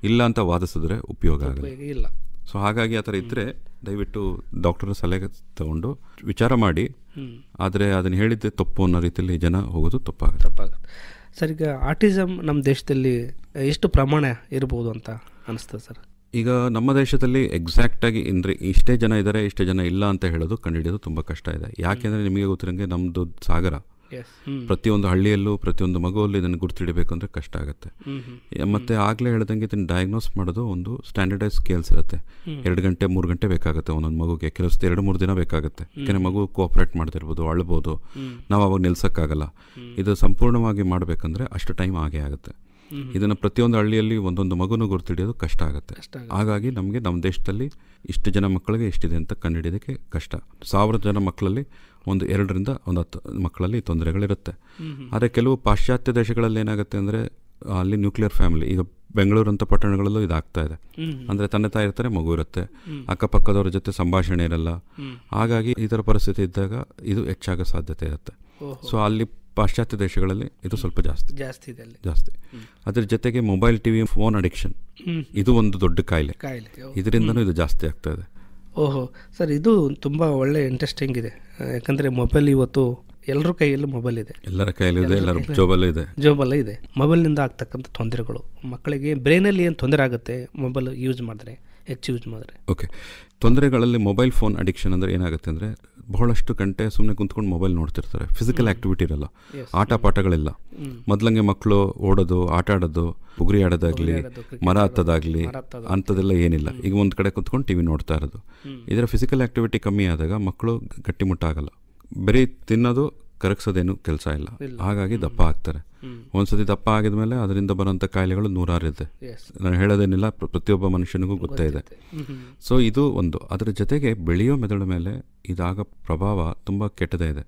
ಇಲ್ಲ ಅಂತ ವಾದಿಸಿದ್ರೆ ಉಪಯೋಗ ಆಗಲ್ಲ ಇಲ್ಲ ಸೊ ಹಾಗಾಗಿ ಆ ಥರ ಇದ್ರೆ ದಯವಿಟ್ಟು ಡಾಕ್ಟರ್ ಸಲಹೆ ತಗೊಂಡು ವಿಚಾರ ಮಾಡಿ ಆದರೆ ಅದನ್ನು ಹೇಳಿದ್ದೆ ತಪ್ಪು ಅನ್ನೋ ರೀತಿಯಲ್ಲಿ ಜನ ಹೋಗೋದು ತಪ್ಪಾಗುತ್ತೆ ತಪ್ಪಾಗುತ್ತೆ ಸರ್ ಈಗ ಆರ್ಟಿಸಮ್ ನಮ್ಮ ದೇಶದಲ್ಲಿ ಎಷ್ಟು ಪ್ರಮಾಣ ಇರ್ಬೋದು ಅಂತ ಅನಿಸ್ತದೆ ಸರ್ ಈಗ ನಮ್ಮ ದೇಶದಲ್ಲಿ ಎಕ್ಸಾಕ್ಟಾಗಿ ಅಂದರೆ ಇಷ್ಟೇ ಜನ ಇದ್ದಾರೆ ಇಷ್ಟೇ ಜನ ಇಲ್ಲ ಅಂತ ಹೇಳೋದು ಕಂಡುಹಿಡಿಯೋದು ತುಂಬ ಕಷ್ಟ ಇದೆ ಯಾಕೆಂದರೆ ನಿಮಗೆ ಗೊತ್ತಿರಂಗೆ ನಮ್ಮದು ಸಾಗರ ಪ್ರತಿಯೊಂದು ಹಳ್ಳಿಯಲ್ಲೂ ಪ್ರತಿಯೊಂದು ಮಗುವಲ್ಲಿ ಇದನ್ನು ಗುರುತಿಡಬೇಕು ಅಂದರೆ ಕಷ್ಟ ಆಗುತ್ತೆ ಮತ್ತೆ ಆಗಲೇ ಹೇಳ್ದಂಗೆ ಇದನ್ನು ಡಯಾಗ್ನೋಸ್ ಮಾಡೋದು ಒಂದು ಸ್ಟ್ಯಾಂಡರ್ಡೈಸ್ ಸ್ಕೇಲ್ಸ್ ಇರುತ್ತೆ ಎರಡು ಗಂಟೆ ಮೂರು ಗಂಟೆ ಬೇಕಾಗುತ್ತೆ ಒಂದೊಂದು ಮಗುಗೆ ಕೆಲಸ ಎರಡು ಮೂರು ದಿನ ಬೇಕಾಗುತ್ತೆ ಯಾಕೆಂದರೆ ಮಗು ಕೋಆಪ್ರೇಟ್ ಮಾಡ್ತಿರ್ಬೋದು ಅಳ್ಬೋದು ನಾವು ಅವಾಗ ನಿಲ್ಸೋಕ್ಕಾಗಲ್ಲ ಇದು ಸಂಪೂರ್ಣವಾಗಿ ಮಾಡಬೇಕಂದ್ರೆ ಅಷ್ಟು ಟೈಮ್ ಆಗೇ ಆಗುತ್ತೆ ಇದನ್ನು ಪ್ರತಿಯೊಂದು ಹಳ್ಳಿಯಲ್ಲಿ ಒಂದೊಂದು ಮಗುನೂ ಗುರುತಿಡಿಯೋದು ಕಷ್ಟ ಆಗುತ್ತೆ ಹಾಗಾಗಿ ನಮಗೆ ನಮ್ಮ ದೇಶದಲ್ಲಿ ಇಷ್ಟು ಜನ ಮಕ್ಕಳಿಗೆ ಇಷ್ಟಿದೆ ಅಂತ ಕಂಡುಹಿಡಿಯೋದಕ್ಕೆ ಕಷ್ಟ ಸಾವಿರ ಜನ ಮಕ್ಕಳಲ್ಲಿ ಒಂದು ಎರಡರಿಂದ ಒಂದು ಹತ್ತು ಮಕ್ಕಳಲ್ಲಿ ತೊಂದರೆಗಳಿರುತ್ತೆ ಆದರೆ ಕೆಲವು ಪಾಶ್ಚಾತ್ಯ ದೇಶಗಳಲ್ಲಿ ಏನಾಗುತ್ತೆ ಅಂದರೆ ಅಲ್ಲಿ ನ್ಯೂಕ್ಲಿಯರ್ ಫ್ಯಾಮಿಲಿ ಈಗ ಬೆಂಗಳೂರು ಅಂತ ಪಟ್ಟಣಗಳಲ್ಲೂ ಇದಾಗ್ತಾ ಇದೆ ಅಂದರೆ ತಂದೆ ತಾಯಿ ಇರ್ತಾರೆ ಮಗು ಇರುತ್ತೆ ಅಕ್ಕಪಕ್ಕದವ್ರ ಜೊತೆ ಸಂಭಾಷಣೆ ಇರಲ್ಲ ಹಾಗಾಗಿ ಈ ಪರಿಸ್ಥಿತಿ ಇದ್ದಾಗ ಇದು ಹೆಚ್ಚಾಗೋ ಸಾಧ್ಯತೆ ಇರುತ್ತೆ ಸೊ ಅಲ್ಲಿ ಪಾಶ್ಚಾತ್ಯ ದೇಶಗಳಲ್ಲಿ ಇದು ಸ್ವಲ್ಪ ಜಾಸ್ತಿ ಜಾಸ್ತಿ ಇದೆ ಜಾಸ್ತಿ ಅದ್ರ ಜೊತೆಗೆ ಮೊಬೈಲ್ ಟಿವಿ ಫೋನ್ ಅಡಿಕ್ಷನ್ ಇದು ಒಂದು ದೊಡ್ಡ ಕಾಯಿಲೆ ಕಾಯಿಲೆ ಇದರಿಂದನೂ ಇದು ಜಾಸ್ತಿ ಆಗ್ತಾ ಇದೆ ಓಹೋ ಸರ್ ಇದು ತುಂಬ ಒಳ್ಳೆ ಇಂಟ್ರೆಸ್ಟಿಂಗ್ ಇದೆ ಯಾಕಂದ್ರೆ ಮೊಬೈಲ್ ಇವತ್ತು ಎಲ್ಲರ ಕೈಯಲ್ಲಿ ಮೊಬೈಲ್ ಇದೆ ಎಲ್ಲರ ಕೈಯಲ್ಲಿ ಇದೆ ಎಲ್ಲರ ಇದೆ ಜೋಬಲ್ ಇದೆ ಮೊಬೈಲ್ನಿಂದ ಆಗ್ತಕ್ಕಂಥ ತೊಂದರೆಗಳು ಮಕ್ಕಳಿಗೆ ಬ್ರೈನಲ್ಲಿ ಏನು ತೊಂದರೆ ಆಗುತ್ತೆ ಮೊಬೈಲ್ ಯೂಸ್ ಮಾಡಿದ್ರೆ ಹೆಚ್ಚು ಯೂಸ್ ಮಾಡಿದ್ರೆ ಓಕೆ ತೊಂದರೆಗಳಲ್ಲಿ ಮೊಬೈಲ್ ಫೋನ್ ಅಡಿಕ್ಷನ್ ಅಂದರೆ ಏನಾಗುತ್ತೆ ಅಂದರೆ ಬಹಳಷ್ಟು ಗಂಟೆ ಸುಮ್ಮನೆ ಕುಂತ್ಕೊಂಡು ಮೊಬೈಲ್ ನೋಡ್ತಿರ್ತಾರೆ ಫಿಸಿಕಲ್ ಆ್ಯಕ್ಟಿವಿಟಿ ಇರಲ್ಲ ಆಟ ಪಾಠಗಳಿಲ್ಲ ಮೊದಲಂಗೆ ಮಕ್ಕಳು ಓಡೋದು ಆಟ ಆಡೋದು ಬುಗುರಿ ಆಡೋದಾಗಲಿ ಮರ ಹತ್ತೋದಾಗಲಿ ಅಂಥದ್ದೆಲ್ಲ ಏನಿಲ್ಲ ಈಗ ಒಂದು ಕಡೆ ಕುತ್ಕೊಂಡು ಟಿ ವಿ ನೋಡ್ತಾ ಇರೋದು ಇದರ ಫಿಸಿಕಲ್ ಆ್ಯಕ್ಟಿವಿಟಿ ಕಮ್ಮಿ ಆದಾಗ ಮಕ್ಕಳು ಗಟ್ಟಿಮುಟ್ಟಾಗಲ್ಲ ಬರೀ ತಿನ್ನೋದು ಕರಗಿಸೋದೇನು ಕೆಲಸ ಇಲ್ಲ ಹಾಗಾಗಿ ದಪ್ಪ ಆಗ್ತಾರೆ ಒಂದ್ಸತಿ ದಪ್ಪ ಆಗಿದ ಮೇಲೆ ಅದರಿಂದ ಬರುವಂತ ಕಾಯಿಲೆಗಳು ನೂರಾರು ಇದೆ ನಾನು ಹೇಳೋದೇನಿಲ್ಲ ಪ್ರತಿಯೊಬ್ಬ ಮನುಷ್ಯನಿಗೂ ಗೊತ್ತೇ ಇದೆ ಸೊ ಇದು ಒಂದು ಅದರ ಜೊತೆಗೆ ಬೆಳೆಯೋ ಮೆದುಳು ಮೇಲೆ ಇದಾಗ ಪ್ರಭಾವ ತುಂಬ ಕೆಟ್ಟದೇ ಇದೆ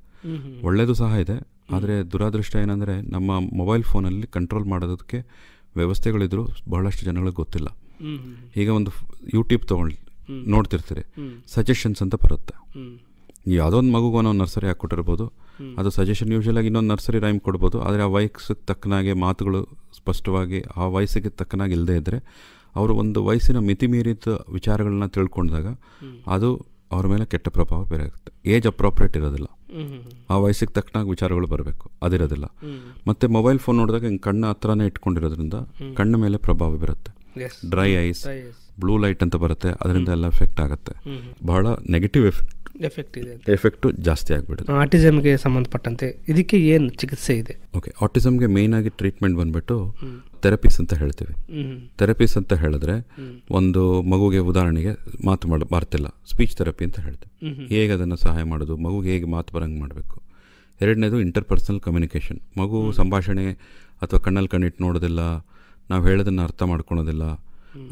ಒಳ್ಳೆಯದು ಸಹ ಇದೆ ಆದರೆ ದುರಾದೃಷ್ಟ ಏನಂದ್ರೆ ನಮ್ಮ ಮೊಬೈಲ್ ಫೋನಲ್ಲಿ ಕಂಟ್ರೋಲ್ ಮಾಡೋದಕ್ಕೆ ವ್ಯವಸ್ಥೆಗಳಿದ್ರು ಬಹಳಷ್ಟು ಜನಗಳಿಗೆ ಗೊತ್ತಿಲ್ಲ ಈಗ ಒಂದು ಯೂಟ್ಯೂಬ್ ತಗೊಂಡಿ ನೋಡ್ತಿರ್ತೀರಿ ಸಜೆಷನ್ಸ್ ಅಂತ ಬರುತ್ತೆ ಯಾವುದೋ ಒಂದು ಮಗುಗೆ ಒಂದು ನರ್ಸರಿ ಹಾಕ್ಕೊಟ್ಟಿರ್ಬೋದು ಅದು ಸಜೆಷನ್ ಯೂಶ್ವಲಾಗಿ ಇನ್ನೊಂದು ನರ್ಸರಿ ರೈಮ್ ಕೊಡ್ಬೋದು ಆದರೆ ಆ ವಯಸ್ಸಿಗೆ ತಕ್ಕನಾಗೆ ಮಾತುಗಳು ಸ್ಪಷ್ಟವಾಗಿ ಆ ವಯಸ್ಸಿಗೆ ತಕ್ಕನಾಗಿ ಇಲ್ಲದೆ ಇದ್ದರೆ ಅವರು ಒಂದು ವಯಸ್ಸಿನ ಮೀರಿದ ವಿಚಾರಗಳನ್ನ ತಿಳ್ಕೊಂಡಾಗ ಅದು ಅವ್ರ ಮೇಲೆ ಕೆಟ್ಟ ಪ್ರಭಾವ ಬೇರೆ ಏಜ್ ಅಪ್ರಾಪ್ರೇಟ್ ಇರೋದಿಲ್ಲ ಆ ವಯಸ್ಸಿಗೆ ತಕ್ಕನಾಗಿ ವಿಚಾರಗಳು ಬರಬೇಕು ಅದಿರೋದಿಲ್ಲ ಮತ್ತು ಮೊಬೈಲ್ ಫೋನ್ ನೋಡಿದಾಗ ಹಿಂಗೆ ಕಣ್ಣು ಹತ್ರನೇ ಇಟ್ಕೊಂಡಿರೋದ್ರಿಂದ ಕಣ್ಣ ಮೇಲೆ ಪ್ರಭಾವ ಬೀರುತ್ತೆ ಡ್ರೈ ಐಸ್ ಬ್ಲೂ ಲೈಟ್ ಅಂತ ಬರುತ್ತೆ ಅದರಿಂದ ಎಲ್ಲ ಎಫೆಕ್ಟ್ ಆಗುತ್ತೆ ಬಹಳ ನೆಗೆಟಿವ್ ಎಫೆಕ್ಟ್ ಎಫೆಕ್ಟ್ ಇದೆ ಎಫೆಕ್ಟ್ ಜಾಸ್ತಿ ಆಗಿಬಿಡುತ್ತೆ ಆಟಿಸಮ್ಗೆ ಸಂಬಂಧಪಟ್ಟಂತೆ ಇದಕ್ಕೆ ಏನು ಚಿಕಿತ್ಸೆ ಇದೆ ಓಕೆ ಆಟಿಸಮ್ಗೆ ಮೇಯ್ನ್ ಆಗಿ ಟ್ರೀಟ್ಮೆಂಟ್ ಬಂದ್ಬಿಟ್ಟು ಥೆರಪೀಸ್ ಅಂತ ಹೇಳ್ತೀವಿ ಥೆರಪೀಸ್ ಅಂತ ಹೇಳಿದ್ರೆ ಒಂದು ಮಗುಗೆ ಉದಾಹರಣೆಗೆ ಮಾತು ಮಾಡ ಬರ್ತಿಲ್ಲ ಸ್ಪೀಚ್ ಥೆರಪಿ ಅಂತ ಹೇಳ್ತೀವಿ ಹೇಗೆ ಅದನ್ನು ಸಹಾಯ ಮಾಡೋದು ಮಗುಗೆ ಹೇಗೆ ಮಾತು ಬರಂಗೆ ಮಾಡಬೇಕು ಎರಡನೇದು ಇಂಟರ್ಪರ್ಸನಲ್ ಕಮ್ಯುನಿಕೇಷನ್ ಮಗು ಸಂಭಾಷಣೆ ಅಥವಾ ಕಣ್ಣಲ್ಲಿ ಕಣ್ಣಿಟ್ಟು ನೋಡೋದಿಲ್ಲ ನಾವು ಹೇಳೋದನ್ನು ಅರ್ಥ ಮಾಡ್ಕೊಳೋದಿಲ್ಲ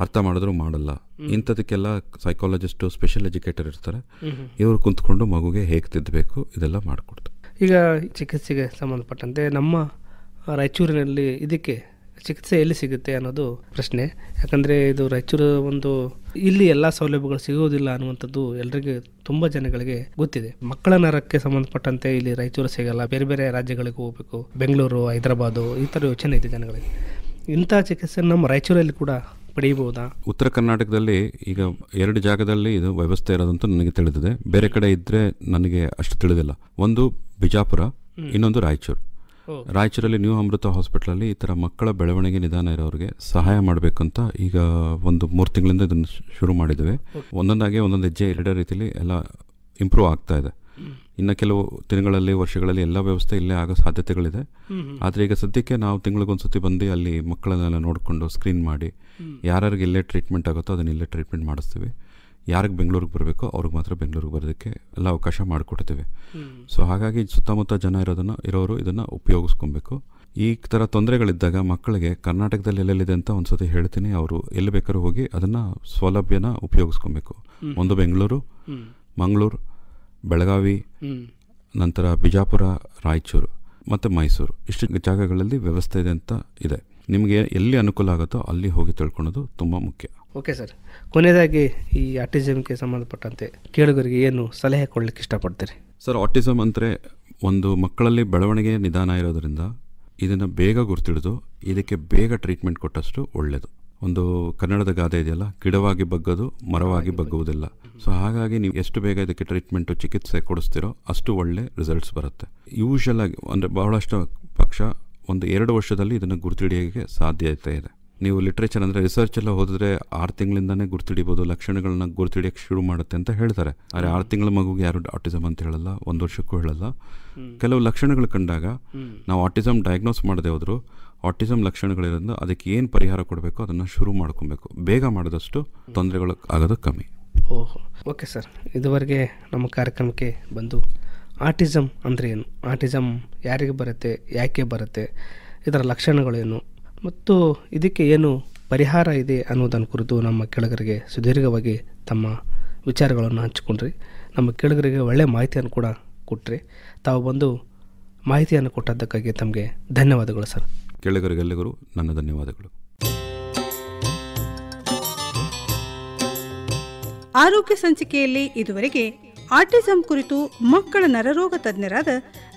ಅರ್ಥ ಮಾಡಿದ್ರು ಮಾಡಲ್ಲ ಇಂಥದಕ್ಕೆಲ್ಲ ಸೈಕಾಲಜಿಸ್ಟು ಸ್ಪೆಷಲ್ ಎಜುಕೇಟರ್ ಇರ್ತಾರೆ ಇವರು ಕುಂತ್ಕೊಂಡು ಮಗುಗೆ ಹೇಗೆ ತಿದ್ದಬೇಕು ಇದೆಲ್ಲ ಮಾಡಿಕೊಡ್ತಾರೆ ಈಗ ಚಿಕಿತ್ಸೆಗೆ ಸಂಬಂಧಪಟ್ಟಂತೆ ನಮ್ಮ ರಾಯಚೂರಿನಲ್ಲಿ ಇದಕ್ಕೆ ಚಿಕಿತ್ಸೆ ಎಲ್ಲಿ ಸಿಗುತ್ತೆ ಅನ್ನೋದು ಪ್ರಶ್ನೆ ಯಾಕಂದರೆ ಇದು ರಾಯಚೂರು ಒಂದು ಇಲ್ಲಿ ಎಲ್ಲ ಸೌಲಭ್ಯಗಳು ಸಿಗೋದಿಲ್ಲ ಅನ್ನುವಂಥದ್ದು ಎಲ್ಲರಿಗೆ ತುಂಬ ಜನಗಳಿಗೆ ಗೊತ್ತಿದೆ ಮಕ್ಕಳ ನರಕ್ಕೆ ಸಂಬಂಧಪಟ್ಟಂತೆ ಇಲ್ಲಿ ರಾಯಚೂರು ಸಿಗಲ್ಲ ಬೇರೆ ಬೇರೆ ರಾಜ್ಯಗಳಿಗೆ ಹೋಗಬೇಕು ಬೆಂಗಳೂರು ಹೈದರಾಬಾದು ಈ ಥರ ಯೋಚನೆ ಇದೆ ಜನಗಳಿಗೆ ಇಂಥ ಚಿಕಿತ್ಸೆ ನಮ್ಮ ರಾಯಚೂರಲ್ಲಿ ಕೂಡ ಪಡೆಯಬಹುದಾ ಉತ್ತರ ಕರ್ನಾಟಕದಲ್ಲಿ ಈಗ ಎರಡು ಜಾಗದಲ್ಲಿ ಇದು ವ್ಯವಸ್ಥೆ ಇರೋದಂತೂ ನನಗೆ ತಿಳಿದಿದೆ ಬೇರೆ ಕಡೆ ಇದ್ರೆ ನನಗೆ ಅಷ್ಟು ತಿಳಿದಿಲ್ಲ ಒಂದು ಬಿಜಾಪುರ ಇನ್ನೊಂದು ರಾಯಚೂರು ರಾಯಚೂರಲ್ಲಿ ನ್ಯೂ ಅಮೃತ ಹಾಸ್ಪಿಟ್ಲಲ್ಲಿ ಈ ಥರ ಮಕ್ಕಳ ಬೆಳವಣಿಗೆ ನಿಧಾನ ಇರೋರಿಗೆ ಸಹಾಯ ಮಾಡಬೇಕಂತ ಈಗ ಒಂದು ಮೂರು ತಿಂಗಳಿಂದ ಇದನ್ನು ಶುರು ಮಾಡಿದ್ದೇವೆ ಒಂದೊಂದಾಗಿ ಒಂದೊಂದು ಹೆಜ್ಜೆ ಎರಡೇ ರೀತಿಯಲ್ಲಿ ಎಲ್ಲ ಇಂಪ್ರೂವ್ ಆಗ್ತಾ ಇದೆ ಇನ್ನು ಕೆಲವು ದಿನಗಳಲ್ಲಿ ವರ್ಷಗಳಲ್ಲಿ ಎಲ್ಲ ವ್ಯವಸ್ಥೆ ಇಲ್ಲೇ ಆಗೋ ಸಾಧ್ಯತೆಗಳಿದೆ ಆದರೆ ಈಗ ಸದ್ಯಕ್ಕೆ ನಾವು ತಿಂಗಳಿಗೊಂದು ಸತಿ ಬಂದು ಅಲ್ಲಿ ಮಕ್ಕಳನ್ನೆಲ್ಲ ನೋಡಿಕೊಂಡು ಸ್ಕ್ರೀನ್ ಮಾಡಿ ಯಾರ್ಯಾರಿಗೆ ಇಲ್ಲೇ ಟ್ರೀಟ್ಮೆಂಟ್ ಆಗುತ್ತೋ ಅದನ್ನ ಇಲ್ಲೇ ಟ್ರೀಟ್ಮೆಂಟ್ ಮಾಡಿಸ್ತೀವಿ ಯಾರಿಗೆ ಬೆಂಗಳೂರಿಗೆ ಬರಬೇಕೋ ಅವ್ರಿಗೆ ಮಾತ್ರ ಬೆಂಗಳೂರಿಗೆ ಬರೋದಕ್ಕೆ ಎಲ್ಲ ಅವಕಾಶ ಮಾಡಿಕೊಡ್ತೀವಿ ಸೊ ಹಾಗಾಗಿ ಸುತ್ತಮುತ್ತ ಜನ ಇರೋದನ್ನು ಇರೋರು ಇದನ್ನು ಉಪಯೋಗಿಸ್ಕೊಬೇಕು ಈ ಥರ ತೊಂದರೆಗಳಿದ್ದಾಗ ಮಕ್ಕಳಿಗೆ ಕರ್ನಾಟಕದಲ್ಲಿ ಎಲ್ಲೆಲ್ಲಿದೆ ಅಂತ ಒಂದು ಸತಿ ಹೇಳ್ತೀನಿ ಅವರು ಎಲ್ಲಿ ಬೇಕಾದ್ರೂ ಹೋಗಿ ಅದನ್ನು ಸೌಲಭ್ಯನ ಉಪಯೋಗಿಸ್ಕೊಬೇಕು ಒಂದು ಬೆಂಗಳೂರು ಮಂಗಳೂರು ಬೆಳಗಾವಿ ನಂತರ ಬಿಜಾಪುರ ರಾಯಚೂರು ಮತ್ತು ಮೈಸೂರು ಇಷ್ಟು ಜಾಗಗಳಲ್ಲಿ ವ್ಯವಸ್ಥೆ ಇದೆ ಅಂತ ಇದೆ ನಿಮಗೆ ಎಲ್ಲಿ ಅನುಕೂಲ ಆಗುತ್ತೋ ಅಲ್ಲಿ ಹೋಗಿ ತಿಳ್ಕೊಳೋದು ತುಂಬ ಮುಖ್ಯ ಓಕೆ ಸರ್ ಕೊನೆಯದಾಗಿ ಈ ಆಟಿಸಮ್ಗೆ ಸಂಬಂಧಪಟ್ಟಂತೆ ಕೇಳುಗರಿಗೆ ಏನು ಸಲಹೆ ಕೊಡಲಿಕ್ಕೆ ಇಷ್ಟಪಡ್ತೀರಿ ಸರ್ ಆಟಿಸಮ್ ಅಂದರೆ ಒಂದು ಮಕ್ಕಳಲ್ಲಿ ಬೆಳವಣಿಗೆ ನಿಧಾನ ಇರೋದರಿಂದ ಇದನ್ನು ಬೇಗ ಗುರ್ತಿಡಿದು ಇದಕ್ಕೆ ಬೇಗ ಟ್ರೀಟ್ಮೆಂಟ್ ಕೊಟ್ಟಷ್ಟು ಒಳ್ಳೆಯದು ಒಂದು ಕನ್ನಡದ ಗಾದೆ ಇದೆಯಲ್ಲ ಗಿಡವಾಗಿ ಬಗ್ಗದು ಮರವಾಗಿ ಬಗ್ಗುವುದಿಲ್ಲ ಸೊ ಹಾಗಾಗಿ ನೀವು ಎಷ್ಟು ಬೇಗ ಇದಕ್ಕೆ ಟ್ರೀಟ್ಮೆಂಟು ಚಿಕಿತ್ಸೆ ಕೊಡಿಸ್ತಿರೋ ಅಷ್ಟು ಒಳ್ಳೆ ರಿಸಲ್ಟ್ಸ್ ಬರುತ್ತೆ ಯೂಶಲ್ ಆಗಿ ಅಂದರೆ ಬಹಳಷ್ಟು ಪಕ್ಷ ಒಂದು ಎರಡು ವರ್ಷದಲ್ಲಿ ಇದನ್ನು ಗುರುತಿಡಿಯೋಕ್ಕೆ ಸಾಧ್ಯತೆ ಇದೆ ನೀವು ಲಿಟ್ರೇಚರ್ ಅಂದರೆ ರಿಸರ್ಚ್ ಎಲ್ಲ ಹೋದರೆ ಆರು ತಿಂಗಳಿಂದನೇ ಗುರ್ತಿಡಿಬೋದು ಲಕ್ಷಣಗಳನ್ನ ಗುರ್ತಿಡಿಯೋಕ್ಕೆ ಶುರು ಮಾಡುತ್ತೆ ಅಂತ ಹೇಳ್ತಾರೆ ಆದರೆ ಆರು ತಿಂಗಳ ಮಗುಗೆ ಯಾರು ಆಟಿಸಮ್ ಅಂತ ಹೇಳಲ್ಲ ಒಂದು ವರ್ಷಕ್ಕೂ ಹೇಳಲ್ಲ ಕೆಲವು ಲಕ್ಷಣಗಳು ಕಂಡಾಗ ನಾವು ಆಟಿಸಮ್ ಡಯಾಗ್ನೋಸ್ ಮಾಡದೆ ಹೋದ್ರು ಆಟಿಸಮ್ ಲಕ್ಷಣಗಳಿರೋದ್ರಿಂದ ಅದಕ್ಕೆ ಏನು ಪರಿಹಾರ ಕೊಡಬೇಕು ಅದನ್ನು ಶುರು ಮಾಡ್ಕೊಬೇಕು ಬೇಗ ಮಾಡಿದಷ್ಟು ತೊಂದರೆಗಳು ಆಗೋದು ಕಮ್ಮಿ ಓಹೋ ಓಕೆ ಸರ್ ಇದುವರೆಗೆ ನಮ್ಮ ಕಾರ್ಯಕ್ರಮಕ್ಕೆ ಬಂದು ಆಟಿಸಮ್ ಅಂದರೆ ಏನು ಆಟಿಸಮ್ ಯಾರಿಗೆ ಬರುತ್ತೆ ಯಾಕೆ ಬರುತ್ತೆ ಇದರ ಲಕ್ಷಣಗಳೇನು ಮತ್ತು ಇದಕ್ಕೆ ಏನು ಪರಿಹಾರ ಇದೆ ಅನ್ನೋದನ್ನು ಕುರಿತು ನಮ್ಮ ಕೆಳಗರಿಗೆ ಸುದೀರ್ಘವಾಗಿ ತಮ್ಮ ವಿಚಾರಗಳನ್ನು ಹಂಚಿಕೊಂಡ್ರಿ ನಮ್ಮ ಕೆಳಗರಿಗೆ ಒಳ್ಳೆಯ ಮಾಹಿತಿಯನ್ನು ಕೂಡ ಕೊಟ್ಟರೆ ತಾವು ಬಂದು ಮಾಹಿತಿಯನ್ನು ಕೊಟ್ಟದ್ದಕ್ಕಾಗಿ ತಮಗೆ ಧನ್ಯವಾದಗಳು ಸರ್ ನನ್ನ ಧನ್ಯವಾದಗಳು ಆರೋಗ್ಯ ಸಂಚಿಕೆಯಲ್ಲಿ ಇದುವರೆಗೆ ಆಟಿಸಂ ಕುರಿತು ಮಕ್ಕಳ ನರರೋಗ ತಜ್ಞರಾದ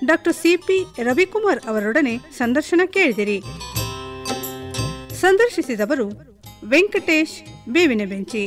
ಡಾಕ್ಟರ್ ಸಿಪಿ ರವಿಕುಮಾರ್ ಅವರೊಡನೆ ಸಂದರ್ಶನ ಕೇಳಿದಿರಿ ಸಂದರ್ಶಿಸಿದವರು ವೆಂಕಟೇಶ್ ಬೇವಿನ ಬೆಂಚಿ